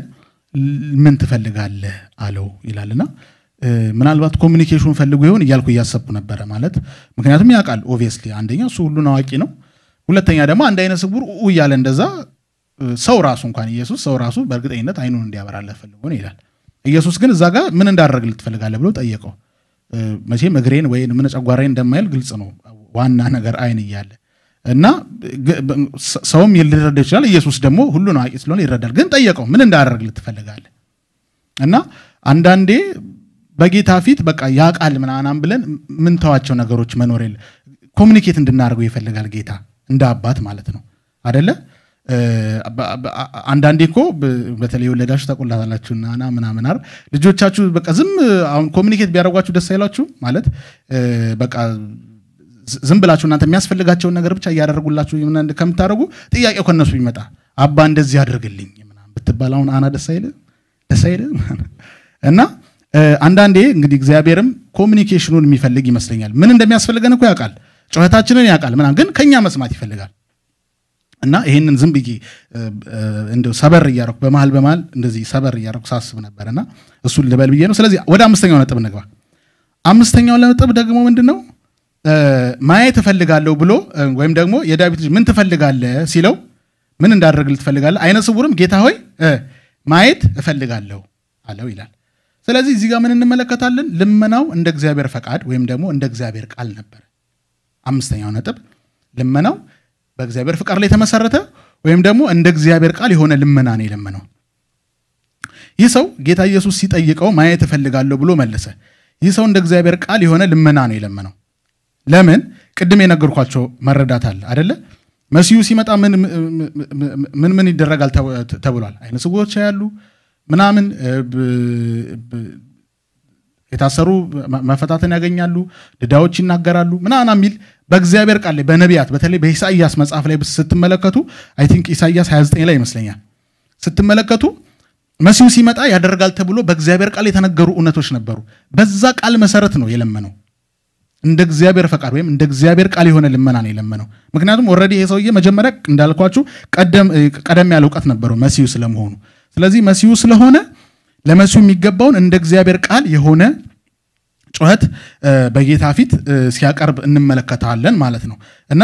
S2: ምን ትፈልጋለህ አለው ይላልና ምናልባት ኮሚኒኬሽን ፈልጉ ይሆን እያልኩ እያሰብኩ ነበረ ማለት ምክንያቱም ያውቃል ኦብቪየስሊ አንደኛ እሱ ሁሉን አዋቂ ነው። ሁለተኛ ደግሞ አንድ አይነት ስውር እያለ እንደዛ ሰው ራሱ እንኳን ኢየሱስ ሰው ራሱ በእርግጠኝነት አይኑን እንዲያበራለት ይላል። ኢየሱስ ግን እዛ ጋር ምን እንዳደረግልህ ትፈልጋለህ ብሎ ጠየቀው። መቼም እግሬን ወይ ምን ጨጓራዬን እንደማይል ግልጽ ነው። ዋና ነገር አይን እያለ እና ሰውም ሊረዳ ይችላል። ኢየሱስ ደግሞ ሁሉን አዋቂ ስለሆነ ይረዳል። ግን ጠየቀው፣ ምን እንዳደረግልህ ትፈልጋለህ? እና አንዳንዴ በጌታ ፊት በቃ ያ ቃል ምናምን ብለን ምንተዋቸው ነገሮች መኖር የለ ኮሚኒኬት እንድናደርገው ይፈልጋል ጌታ እንደ አባት ማለት ነው አደለም? አንዳንዴ እኮ በተለይ የወለዳችሁ ታቆላታላችሁ ና ምናምን አር ልጆቻችሁ በቃ ዝም አሁን ኮሚኒኬት ቢያደርጓችሁ ደስ አይላችሁ ማለት በቃ ዝም ብላችሁ እናንተ የሚያስፈልጋቸውን ነገር ብቻ እያደረጉላችሁ ከምታደረጉ ጥያቄው ከነሱ ይመጣ አባ እንደዚህ አድርግልኝ ምናምን ብትባል አሁን አና ደስ አይል ደስ አይል እና አንዳንዴ እንግዲህ እግዚአብሔርም ኮሚኒኬሽኑን የሚፈልግ ይመስለኛል ምን እንደሚያስፈልገን እኮ ያውቃል ጩኸታችንን ያውቃል ምናምን ግን ከኛ መስማት ይፈልጋል እና ይሄንን ዝም ብዬ እንደው ሰበር እያረኩ በመሀል በመሀል እንደዚህ ሰበር እያረኩ ሳስብ ነበር እና እሱን ልበል ብዬ ነው። ስለዚህ ወደ አምስተኛው ነጥብ እንግባ። አምስተኛው ነጥብ ደግሞ ምንድን ነው? ማየት እፈልጋለሁ ብሎ ወይም ደግሞ የዳዊት ልጅ ምን ትፈልጋለህ ሲለው ምን እንዳደረግ ልትፈልጋለህ? አይነ ስውርም ጌታ ሆይ ማየት እፈልጋለሁ አለው ይላል። ስለዚህ እዚህ ጋር ምን እንመለከታለን? ልመናው እንደ እግዚአብሔር ፈቃድ ወይም ደግሞ እንደ እግዚአብሔር ቃል ነበር። አምስተኛው ነጥብ ልመናው በእግዚአብሔር ፍቃድ ላይ የተመሰረተ ወይም ደግሞ እንደ እግዚአብሔር ቃል የሆነ ልመና ነው የለመነው። ይህ ሰው ጌታ ኢየሱስ ሲጠይቀው ማየት እፈልጋለሁ ብሎ መለሰ። ይህ ሰው እንደ እግዚአብሔር ቃል የሆነ ልመና ነው የለመነው። ለምን? ቅድም የነገርኳቸው መረዳት አለ አደለ? መሲሁ ሲመጣ ምን ምን ይደረጋል ተብሏል? አይነ ስውሮች ያሉ ምናምን የታሰሩ መፈታትን ያገኛሉ፣ ድዳዎች ይናገራሉ ምናምን የሚል በእግዚአብሔር ቃል ላይ በነቢያት በተለይ በኢሳይያስ መጽሐፍ ላይ ስትመለከቱ አይ ቲንክ ኢሳይያስ 29 ላይ ይመስለኛል ስትመለከቱ መሲሁ ሲመጣ ያደርጋል ተብሎ በእግዚአብሔር ቃል የተነገሩ እውነቶች ነበሩ። በዛ ቃል መሰረት ነው የለመነው። እንደ እግዚአብሔር ፈቃድ ወይም እንደ እግዚአብሔር ቃል የሆነ ልመና ነው የለመነው። ምክንያቱም ኦልሬዲ ይሄ ሰውዬ መጀመሪያ እንዳልኳችሁ ቀደም ያለ እውቀት ነበረው መሲሁ ስለመሆኑ። ስለዚህ መሲሁ ስለሆነ ለመሲሁ የሚገባውን እንደ እግዚአብሔር ቃል የሆነ ጩኸት በጌታ ፊት ሲያቀርብ እንመለከታለን ማለት ነው እና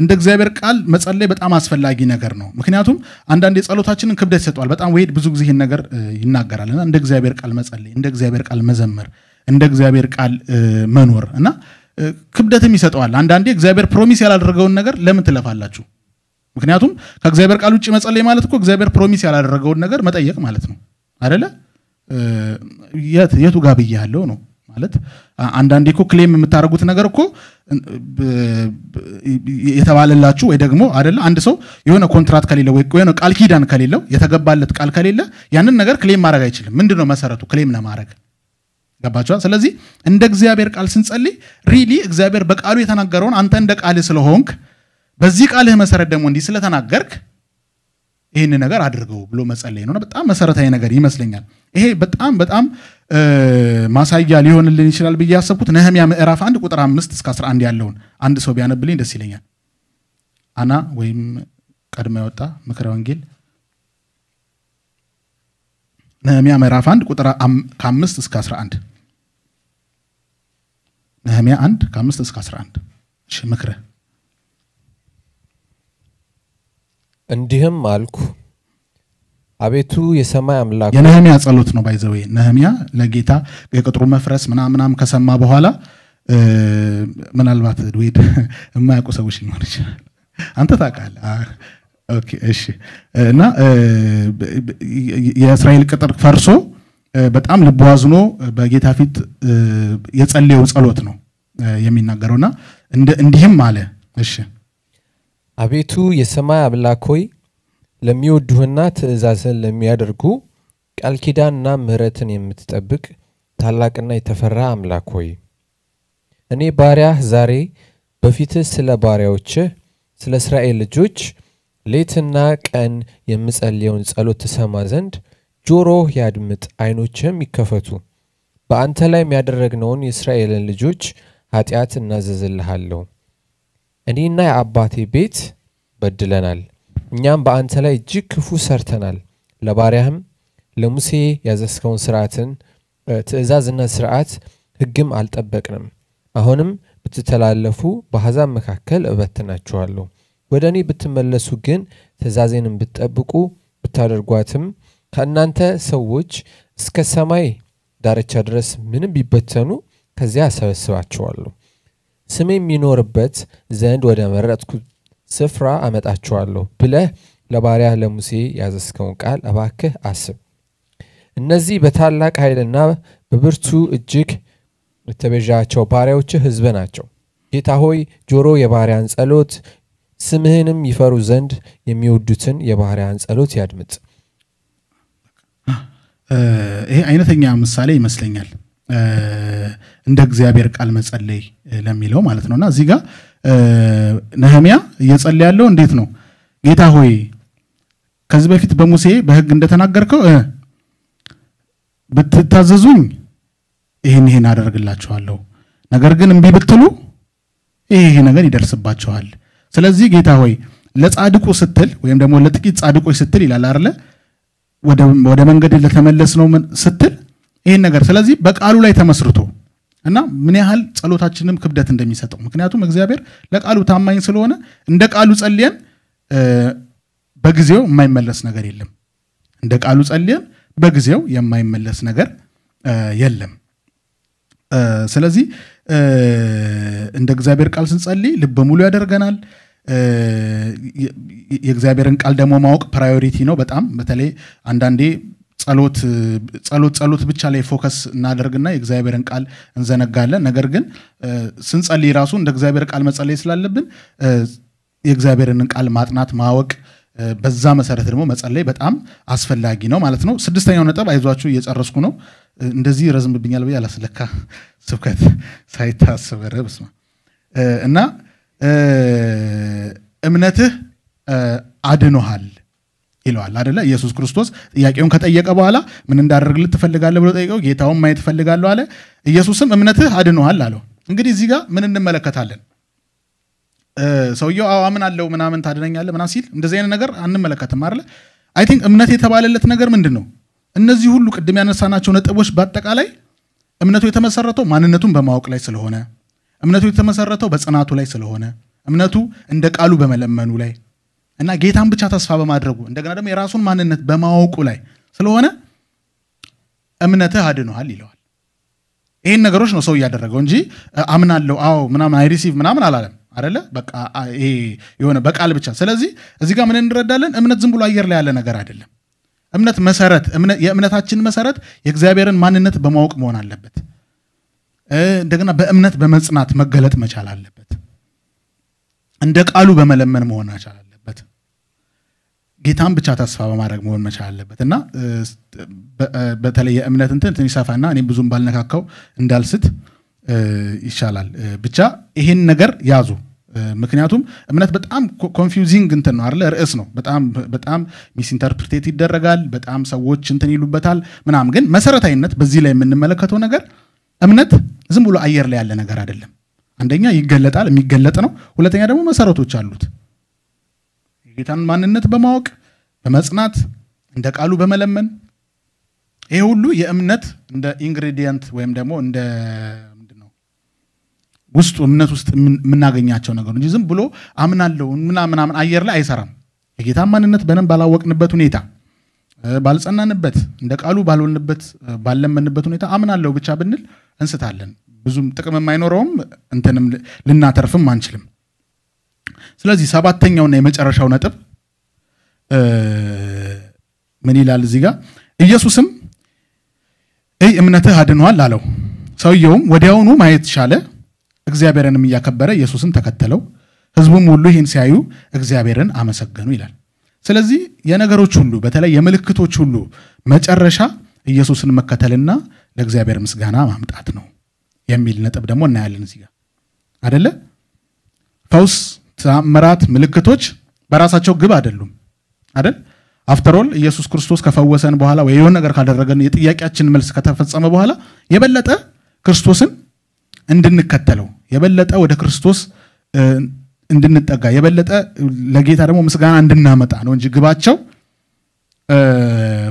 S2: እንደ እግዚአብሔር ቃል መጸለይ በጣም አስፈላጊ ነገር ነው። ምክንያቱም አንዳንድ የጸሎታችንን ክብደት ይሰጠዋል። በጣም ወይድ ብዙ ጊዜ ይህን ነገር ይናገራል እና እንደ እግዚአብሔር ቃል መጸለይ፣ እንደ እግዚአብሔር ቃል መዘመር፣ እንደ እግዚአብሔር ቃል መኖር እና ክብደትም ይሰጠዋል። አንዳንዴ እግዚአብሔር ፕሮሚስ ያላደረገውን ነገር ለምን ትለፋላችሁ? ምክንያቱም ከእግዚአብሔር ቃል ውጭ መጸለይ ማለት እኮ እግዚአብሔር ፕሮሚስ ያላደረገውን ነገር መጠየቅ ማለት ነው አደለ? የቱ ጋር ብያለው ነው ማለት አንዳንዴ እኮ ክሌም የምታደርጉት ነገር እኮ የተባለላችሁ ወይ ደግሞ አደለ አንድ ሰው የሆነ ኮንትራክት ከሌለ ወይ የሆነ ቃል ኪዳን ከሌለው የተገባለት ቃል ከሌለ ያንን ነገር ክሌም ማድረግ አይችልም። ምንድነው መሰረቱ ክሌም ለማድረግ ገባችኋል? ስለዚህ እንደ እግዚአብሔር ቃል ስንጸልይ ሪሊ እግዚአብሔር በቃሉ የተናገረውን አንተ እንደ ቃልህ ስለሆንክ በዚህ ቃልህ መሰረት ደግሞ እንዲህ ስለተናገርክ ይህን ነገር አድርገው ብሎ መጸለይ ነውና በጣም መሰረታዊ ነገር ይመስለኛል። ይሄ በጣም በጣም ማሳያ ሊሆንልን ይችላል ብዬ ያሰብኩት ነህሚያ ምዕራፍ አንድ ቁጥር አምስት እስከ አስራ አንድ ያለውን አንድ ሰው ቢያነብልኝ ደስ ይለኛል። አና ወይም ቀድሞ የወጣ ምክረ ወንጌል ነህሚያ ምዕራፍ አንድ ቁጥር ከአምስት እስከ አስራ አንድ ነህሚያ አንድ ከአምስት እስከ አስራ አንድ ምክረ
S1: እንዲህም አልኩ አቤቱ የሰማይ አምላክ የነህሚያ
S2: ጸሎት ነው ባይዘዌ ነህሚያ ለጌታ የቅጥሩ መፍረስ ምናምናም ከሰማ በኋላ ምናልባት ድዌድ የማያውቁ ሰዎች ሊኖር ይችላል አንተ ታውቃለህ እሺ እና የእስራኤል ቅጥር ፈርሶ በጣም ልብ አዝኖ በጌታ ፊት የጸለየው ጸሎት ነው የሚናገረውና እንዲህም አለ እሺ
S1: አቤቱ የሰማይ አምላክ ሆይ ለሚወዱህና ትእዛዝን ለሚያደርጉ ቃል ኪዳንና ምሕረትን የምትጠብቅ ታላቅና የተፈራ አምላክ ሆይ እኔ ባሪያህ ዛሬ በፊትህ ስለ ባሪያዎችህ ስለ እስራኤል ልጆች ሌትና ቀን የምጸልየውን ጸሎት ትሰማ ዘንድ ጆሮህ ያድምጥ፣ ዓይኖችህም ይከፈቱ። በአንተ ላይ የሚያደረግነውን የእስራኤልን ልጆች ኃጢአት እናዘዝልሃለሁ። እኔና የአባቴ ቤት በድለናል። እኛም በአንተ ላይ እጅግ ክፉ ሰርተናል። ለባሪያህም ለሙሴ ያዘስከውን ስርዓትን ትእዛዝና ስርዓት ህግም አልጠበቅንም። አሁንም ብትተላለፉ በአሕዛብ መካከል እበትናችኋለሁ። ወደ እኔ ብትመለሱ ግን ትእዛዜንም ብትጠብቁ ብታደርጓትም ከእናንተ ሰዎች እስከ ሰማይ ዳርቻ ድረስ ምንም ቢበተኑ ከዚያ አሰበስባቸዋለሁ ስሜ የሚኖርበት ዘንድ ወደ መረጥኩት ስፍራ አመጣችኋለሁ ብለህ ለባሪያ ለሙሴ ያዘዝከውን ቃል እባክህ አስብ። እነዚህ በታላቅ ኃይልና በብርቱ እጅግ የተቤዣቸው ባሪያዎችህ ሕዝብ ናቸው። ጌታ ሆይ ጆሮ የባሪያን ጸሎት፣ ስምህንም ይፈሩ ዘንድ የሚወዱትን የባሪያን ጸሎት ያድምጥ። ይሄ
S2: አይነተኛ ምሳሌ ይመስለኛል። እንደ እግዚአብሔር ቃል መጸለይ ለሚለው ማለት ነውና እዚህ ጋር ነህሚያ እየጸለ ያለው እንዴት ነው? ጌታ ሆይ ከዚህ በፊት በሙሴ በሕግ እንደተናገርከው ብትታዘዙኝ ይህን ይህን አደርግላችኋለሁ፣ ነገር ግን እምቢ ብትሉ ይህ ይህ ነገር ይደርስባችኋል። ስለዚህ ጌታ ሆይ ለጻድቁ ስትል ወይም ደግሞ ለጥቂት ጻድቆች ስትል ይላል አለ ወደ መንገድ ለተመለስ ነው ስትል ይህን ነገር ስለዚህ በቃሉ ላይ ተመስርቶ እና ምን ያህል ጸሎታችንም ክብደት እንደሚሰጠው ምክንያቱም እግዚአብሔር ለቃሉ ታማኝ ስለሆነ እንደ ቃሉ ጸልየን በጊዜው የማይመለስ ነገር የለም። እንደ ቃሉ ጸልየን በጊዜው የማይመለስ ነገር የለም። ስለዚህ እንደ እግዚአብሔር ቃል ስንጸልይ ልበ ሙሉ ያደርገናል። የእግዚአብሔርን ቃል ደግሞ ማወቅ ፕራዮሪቲ ነው በጣም በተለይ አንዳንዴ ጸሎት ጸሎት ብቻ ላይ ፎከስ እናደርግና የእግዚአብሔርን ቃል እንዘነጋለን። ነገር ግን ስንጸልይ ራሱ እንደ እግዚአብሔር ቃል መጸለይ ስላለብን የእግዚአብሔርን ቃል ማጥናት ማወቅ በዛ መሰረት ደግሞ መጸለይ በጣም አስፈላጊ ነው ማለት ነው። ስድስተኛው ነጥብ አይዟችሁ እየጨረስኩ ነው። እንደዚህ ረዝምብኛል ብዬ አላስለካ ስብከት ሳይታስበረ በስመ እና እምነትህ አድኖሃል ይለዋል አደለ ኢየሱስ ክርስቶስ ጥያቄውን ከጠየቀ በኋላ ምን እንዳደርግልህ ትፈልጋለህ ብሎ ጠይቀው ጌታውን ማየት እፈልጋለሁ አለ ኢየሱስም እምነትህ አድኖሃል አለው እንግዲህ እዚህ ጋር ምን እንመለከታለን ሰውየው አዋምን አለው ምናምን ታድነኛለህ ምናምን ሲል እንደዚህ አይነት ነገር አንመለከትም አለ። አይ ቲንክ እምነት የተባለለት ነገር ምንድን ነው እነዚህ ሁሉ ቅድም ያነሳናቸው ነጥቦች በአጠቃላይ እምነቱ የተመሰረተው ማንነቱን በማወቅ ላይ ስለሆነ እምነቱ የተመሰረተው በጽናቱ ላይ ስለሆነ እምነቱ እንደ ቃሉ በመለመኑ ላይ እና ጌታን ብቻ ተስፋ በማድረጉ እንደገና ደግሞ የራሱን ማንነት በማወቁ ላይ ስለሆነ እምነትህ አድኖሃል ይለዋል። ይህን ነገሮች ነው ሰው እያደረገው እንጂ አምናለሁ፣ አዎ ምናምን አይሪሲቭ ምናምን አላለም አደለ? የሆነ በቃል ብቻ። ስለዚህ እዚህ ጋር ምን እንረዳለን? እምነት ዝም ብሎ አየር ላይ ያለ ነገር አይደለም። እምነት መሰረት የእምነታችን መሰረት የእግዚአብሔርን ማንነት በማወቅ መሆን አለበት። እንደገና በእምነት በመጽናት መገለጥ መቻል አለበት። እንደ ቃሉ በመለመን መሆን መቻል ጌታን ብቻ ተስፋ በማድረግ መሆን መቻል አለበት እና በተለይ የእምነት እንትን ትንሽ ሰፋና እኔም ብዙም ባልነካካው እንዳልስት ይሻላል። ብቻ ይሄን ነገር ያዙ። ምክንያቱም እምነት በጣም ኮንፊውዚንግ እንትን ነው አለ ርዕስ ነው። በጣም በጣም ሚስኢንተርፕሬት ይደረጋል። በጣም ሰዎች እንትን ይሉበታል ምናምን። ግን መሰረታዊነት በዚህ ላይ የምንመለከተው ነገር እምነት ዝም ብሎ አየር ላይ ያለ ነገር አይደለም። አንደኛ ይገለጣል፣ የሚገለጥ ነው። ሁለተኛ ደግሞ መሰረቶች አሉት። የጌታን ማንነት በማወቅ በመጽናት እንደ ቃሉ በመለመን ይሄ ሁሉ የእምነት እንደ ኢንግሬዲየንት ወይም ደግሞ እንደ ውስጡ እምነት ውስጥ የምናገኛቸው ነገር እንጂ ዝም ብሎ አምናለሁ ምናምናምን አየር ላይ አይሰራም። የጌታን ማንነት በደንብ ባላወቅንበት ሁኔታ ባልጸናንበት፣ እንደ ቃሉ ባልሆንበት፣ ባለመንበት ሁኔታ አምናለሁ ብቻ ብንል እንስታለን። ብዙም ጥቅም የማይኖረውም እንትንም ልናተርፍም አንችልም። ስለዚህ ሰባተኛውና የመጨረሻው ነጥብ ምን ይላል እዚህ ጋር? ኢየሱስም እይ እምነትህ አድኗል አለው። ሰውየውም ወዲያውኑ ማየት ቻለ፣ እግዚአብሔርንም እያከበረ ኢየሱስን ተከተለው። ህዝቡም ሁሉ ይህን ሲያዩ እግዚአብሔርን አመሰገኑ ይላል። ስለዚህ የነገሮች ሁሉ በተለይ የምልክቶች ሁሉ መጨረሻ ኢየሱስን መከተልና ለእግዚአብሔር ምስጋና ማምጣት ነው የሚል ነጥብ ደግሞ እናያለን እዚህ ጋር አደለ ፈውስ ተአምራት፣ ምልክቶች በራሳቸው ግብ አይደሉም አይደል? አፍተሮል ኢየሱስ ክርስቶስ ከፈወሰን በኋላ ወይ የሆነ ነገር ካደረገን የጥያቄያችን መልስ ከተፈጸመ በኋላ የበለጠ ክርስቶስን እንድንከተለው የበለጠ ወደ ክርስቶስ እንድንጠጋ የበለጠ ለጌታ ደግሞ ምስጋና እንድናመጣ ነው እንጂ ግባቸው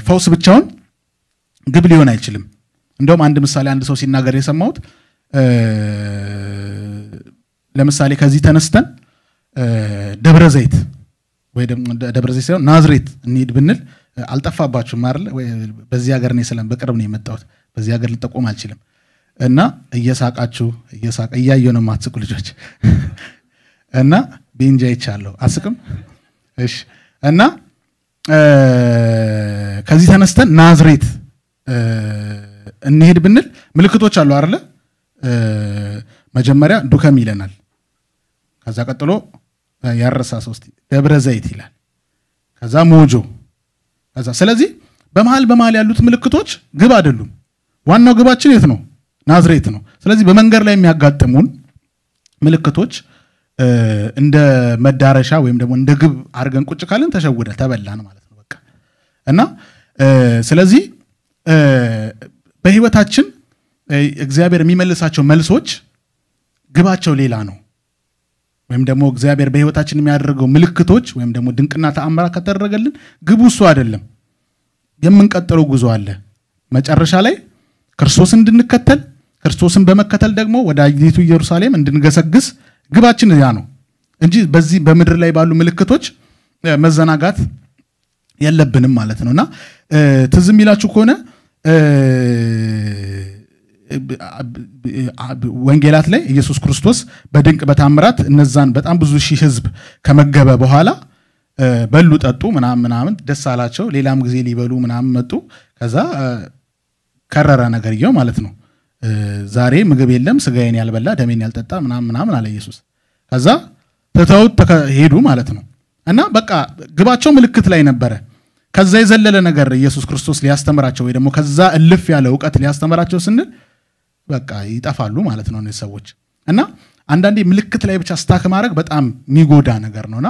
S2: ፈውስ ብቻውን ግብ ሊሆን አይችልም። እንደውም አንድ ምሳሌ አንድ ሰው ሲናገር የሰማሁት ለምሳሌ ከዚህ ተነስተን ደብረ ዘይት ወይ ደብረ ዘይት ሳይሆን ናዝሬት እንሂድ ብንል አልጠፋባችሁም አይደል? በዚህ ሀገር ነው ስለም በቅርብ ነው የመጣሁት። በዚህ ሀገር ልጠቆም አልችልም። እና እየሳቃችሁ እየሳቅ እያየሁ ነው የማትስቁ ልጆች እና ቤንጃ ይቻለሁ አስቅም። እሺ። እና ከዚህ ተነስተን ናዝሬት እንሄድ ብንል ምልክቶች አሉ አይደለ? መጀመሪያ ዱከም ይለናል። ከዛ ቀጥሎ ያረሳ ሶስት ደብረ ዘይት ይላል። ከዛ ሞጆ ከዛ ስለዚህ በመሃል በመሃል ያሉት ምልክቶች ግብ አይደሉም። ዋናው ግባችን የት ነው? ናዝሬት ነው። ስለዚህ በመንገድ ላይ የሚያጋጥሙን ምልክቶች እንደ መዳረሻ ወይም ደግሞ እንደ ግብ አድርገን ቁጭ ካለን ተሸውደ ተበላን ማለት ነው በቃ እና ስለዚህ በህይወታችን እግዚአብሔር የሚመልሳቸው መልሶች ግባቸው ሌላ ነው። ወይም ደግሞ እግዚአብሔር በህይወታችን የሚያደርገው ምልክቶች ወይም ደግሞ ድንቅና ተአምራት ከተደረገልን ግቡ እሱ አይደለም። የምንቀጥለው ጉዞ አለ። መጨረሻ ላይ ክርስቶስን እንድንከተል ክርስቶስን በመከተል ደግሞ ወደ አይቱ ኢየሩሳሌም እንድንገሰግስ ግባችን ያ ነው እንጂ በዚህ በምድር ላይ ባሉ ምልክቶች መዘናጋት የለብንም ማለት ነው እና ትዝ የሚላችሁ ከሆነ ወንጌላት ላይ ኢየሱስ ክርስቶስ በድንቅ በታምራት እነዛን በጣም ብዙ ሺህ ህዝብ ከመገበ በኋላ በሉ፣ ጠጡ፣ ምናምን ምናምን ደስ አላቸው። ሌላም ጊዜ ሊበሉ ምናምን መጡ። ከዛ ከረረ ነገርየው ማለት ነው። ዛሬ ምግብ የለም፣ ስጋዬን ያልበላ ደሜን ያልጠጣ ምናምን ምናምን አለ ኢየሱስ። ከዛ ትተውት ሄዱ ማለት ነው። እና በቃ ግባቸው ምልክት ላይ ነበረ። ከዛ የዘለለ ነገር ኢየሱስ ክርስቶስ ሊያስተምራቸው ወይ ደግሞ ከዛ እልፍ ያለ እውቀት ሊያስተምራቸው ስንል በቃ ይጠፋሉ ማለት ነው እነዚህ ሰዎች እና አንዳንዴ ምልክት ላይ ብቻ ስታክ ማድረግ በጣም የሚጎዳ ነገር ነውና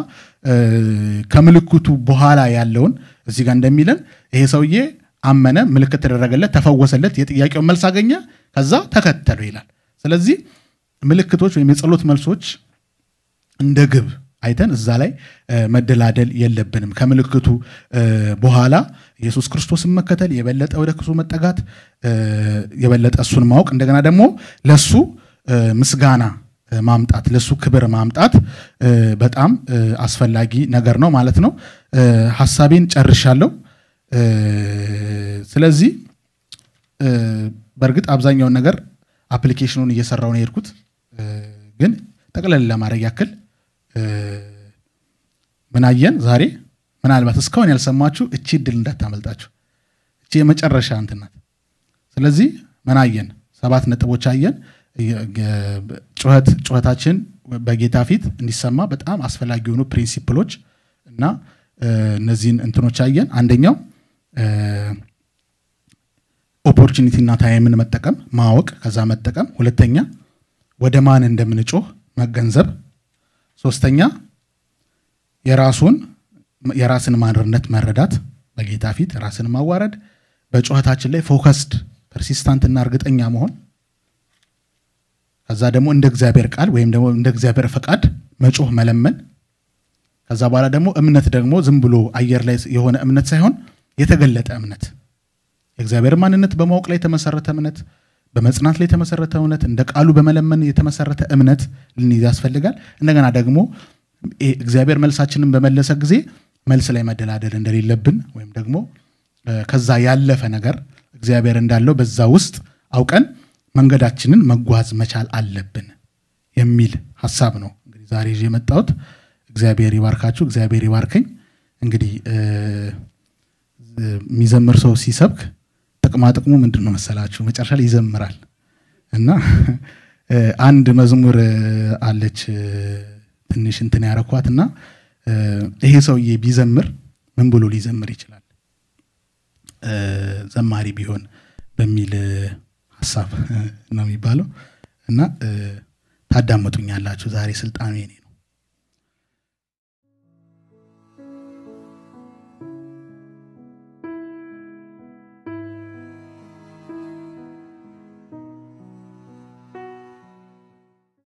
S2: ከምልክቱ በኋላ ያለውን እዚህ ጋር እንደሚለን ይሄ ሰውዬ አመነ፣ ምልክት ተደረገለት፣ ተፈወሰለት፣ የጥያቄውን መልስ አገኘ፣ ከዛ ተከተሉ ይላል። ስለዚህ ምልክቶች ወይም የጸሎት መልሶች እንደ ግብ አይተን እዛ ላይ መደላደል የለብንም። ከምልክቱ በኋላ ኢየሱስ ክርስቶስን መከተል የበለጠ ወደ ክሱ መጠጋት የበለጠ እሱን ማወቅ እንደገና ደግሞ ለሱ ምስጋና ማምጣት ለሱ ክብር ማምጣት በጣም አስፈላጊ ነገር ነው ማለት ነው። ሀሳቤን ጨርሻለሁ። ስለዚህ በእርግጥ አብዛኛውን ነገር አፕሊኬሽኑን እየሰራው ነው የሄድኩት፣ ግን ጠቅለል ለማድረግ ያክል ምን አየን ዛሬ ምናልባት እስካሁን ያልሰማችሁ እቺ ድል እንዳታመልጣችሁ። እቺ የመጨረሻ እንትናት። ስለዚህ ምን አየን? ሰባት ነጥቦች አየን። ጩኸት ጩኸታችን በጌታ ፊት እንዲሰማ በጣም አስፈላጊ የሆኑ ፕሪንሲፕሎች እና እነዚህን እንትኖች አየን። አንደኛው ኦፖርቹኒቲና ታይምን መጠቀም ማወቅ፣ ከዛ መጠቀም። ሁለተኛ ወደ ማን እንደምንጮህ መገንዘብ። ሶስተኛ የራሱን የራስን ማንርነት መረዳት፣ በጌታ ፊት ራስን ማዋረድ፣ በጩኸታችን ላይ ፎከስድ ፐርሲስታንትና እርግጠኛ መሆን፣ ከዛ ደግሞ እንደ እግዚአብሔር ቃል ወይም ደግሞ እንደ እግዚአብሔር ፈቃድ መጮህ መለመን። ከዛ በኋላ ደግሞ እምነት ደግሞ ዝም ብሎ አየር ላይ የሆነ እምነት ሳይሆን የተገለጠ እምነት፣ የእግዚአብሔር ማንነት በማወቅ ላይ የተመሰረተ እምነት፣ በመጽናት ላይ የተመሰረተ እምነት፣ እንደ ቃሉ በመለመን የተመሰረተ እምነት ልንይዝ ያስፈልጋል። እንደገና ደግሞ እግዚአብሔር መልሳችንን በመለሰ ጊዜ መልስ ላይ መደላደል እንደሌለብን ወይም ደግሞ ከዛ ያለፈ ነገር እግዚአብሔር እንዳለው በዛ ውስጥ አውቀን መንገዳችንን መጓዝ መቻል አለብን የሚል ሀሳብ ነው እንግዲህ ዛሬ ይዤ የመጣሁት። እግዚአብሔር ይባርካችሁ፣ እግዚአብሔር ይባርከኝ። እንግዲህ የሚዘምር ሰው ሲሰብክ ጥቅማ ጥቅሙ ምንድን ነው መሰላችሁ? መጨረሻ ላይ ይዘምራል እና አንድ መዝሙር አለች ትንሽ እንትን ያረኳት እና ይሄ ሰውዬ ቢዘምር ምን ብሎ ሊዘምር ይችላል? ዘማሪ ቢሆን በሚል ሀሳብ ነው የሚባለው እና ታዳመጡኛላችሁ ዛሬ ስልጣኑ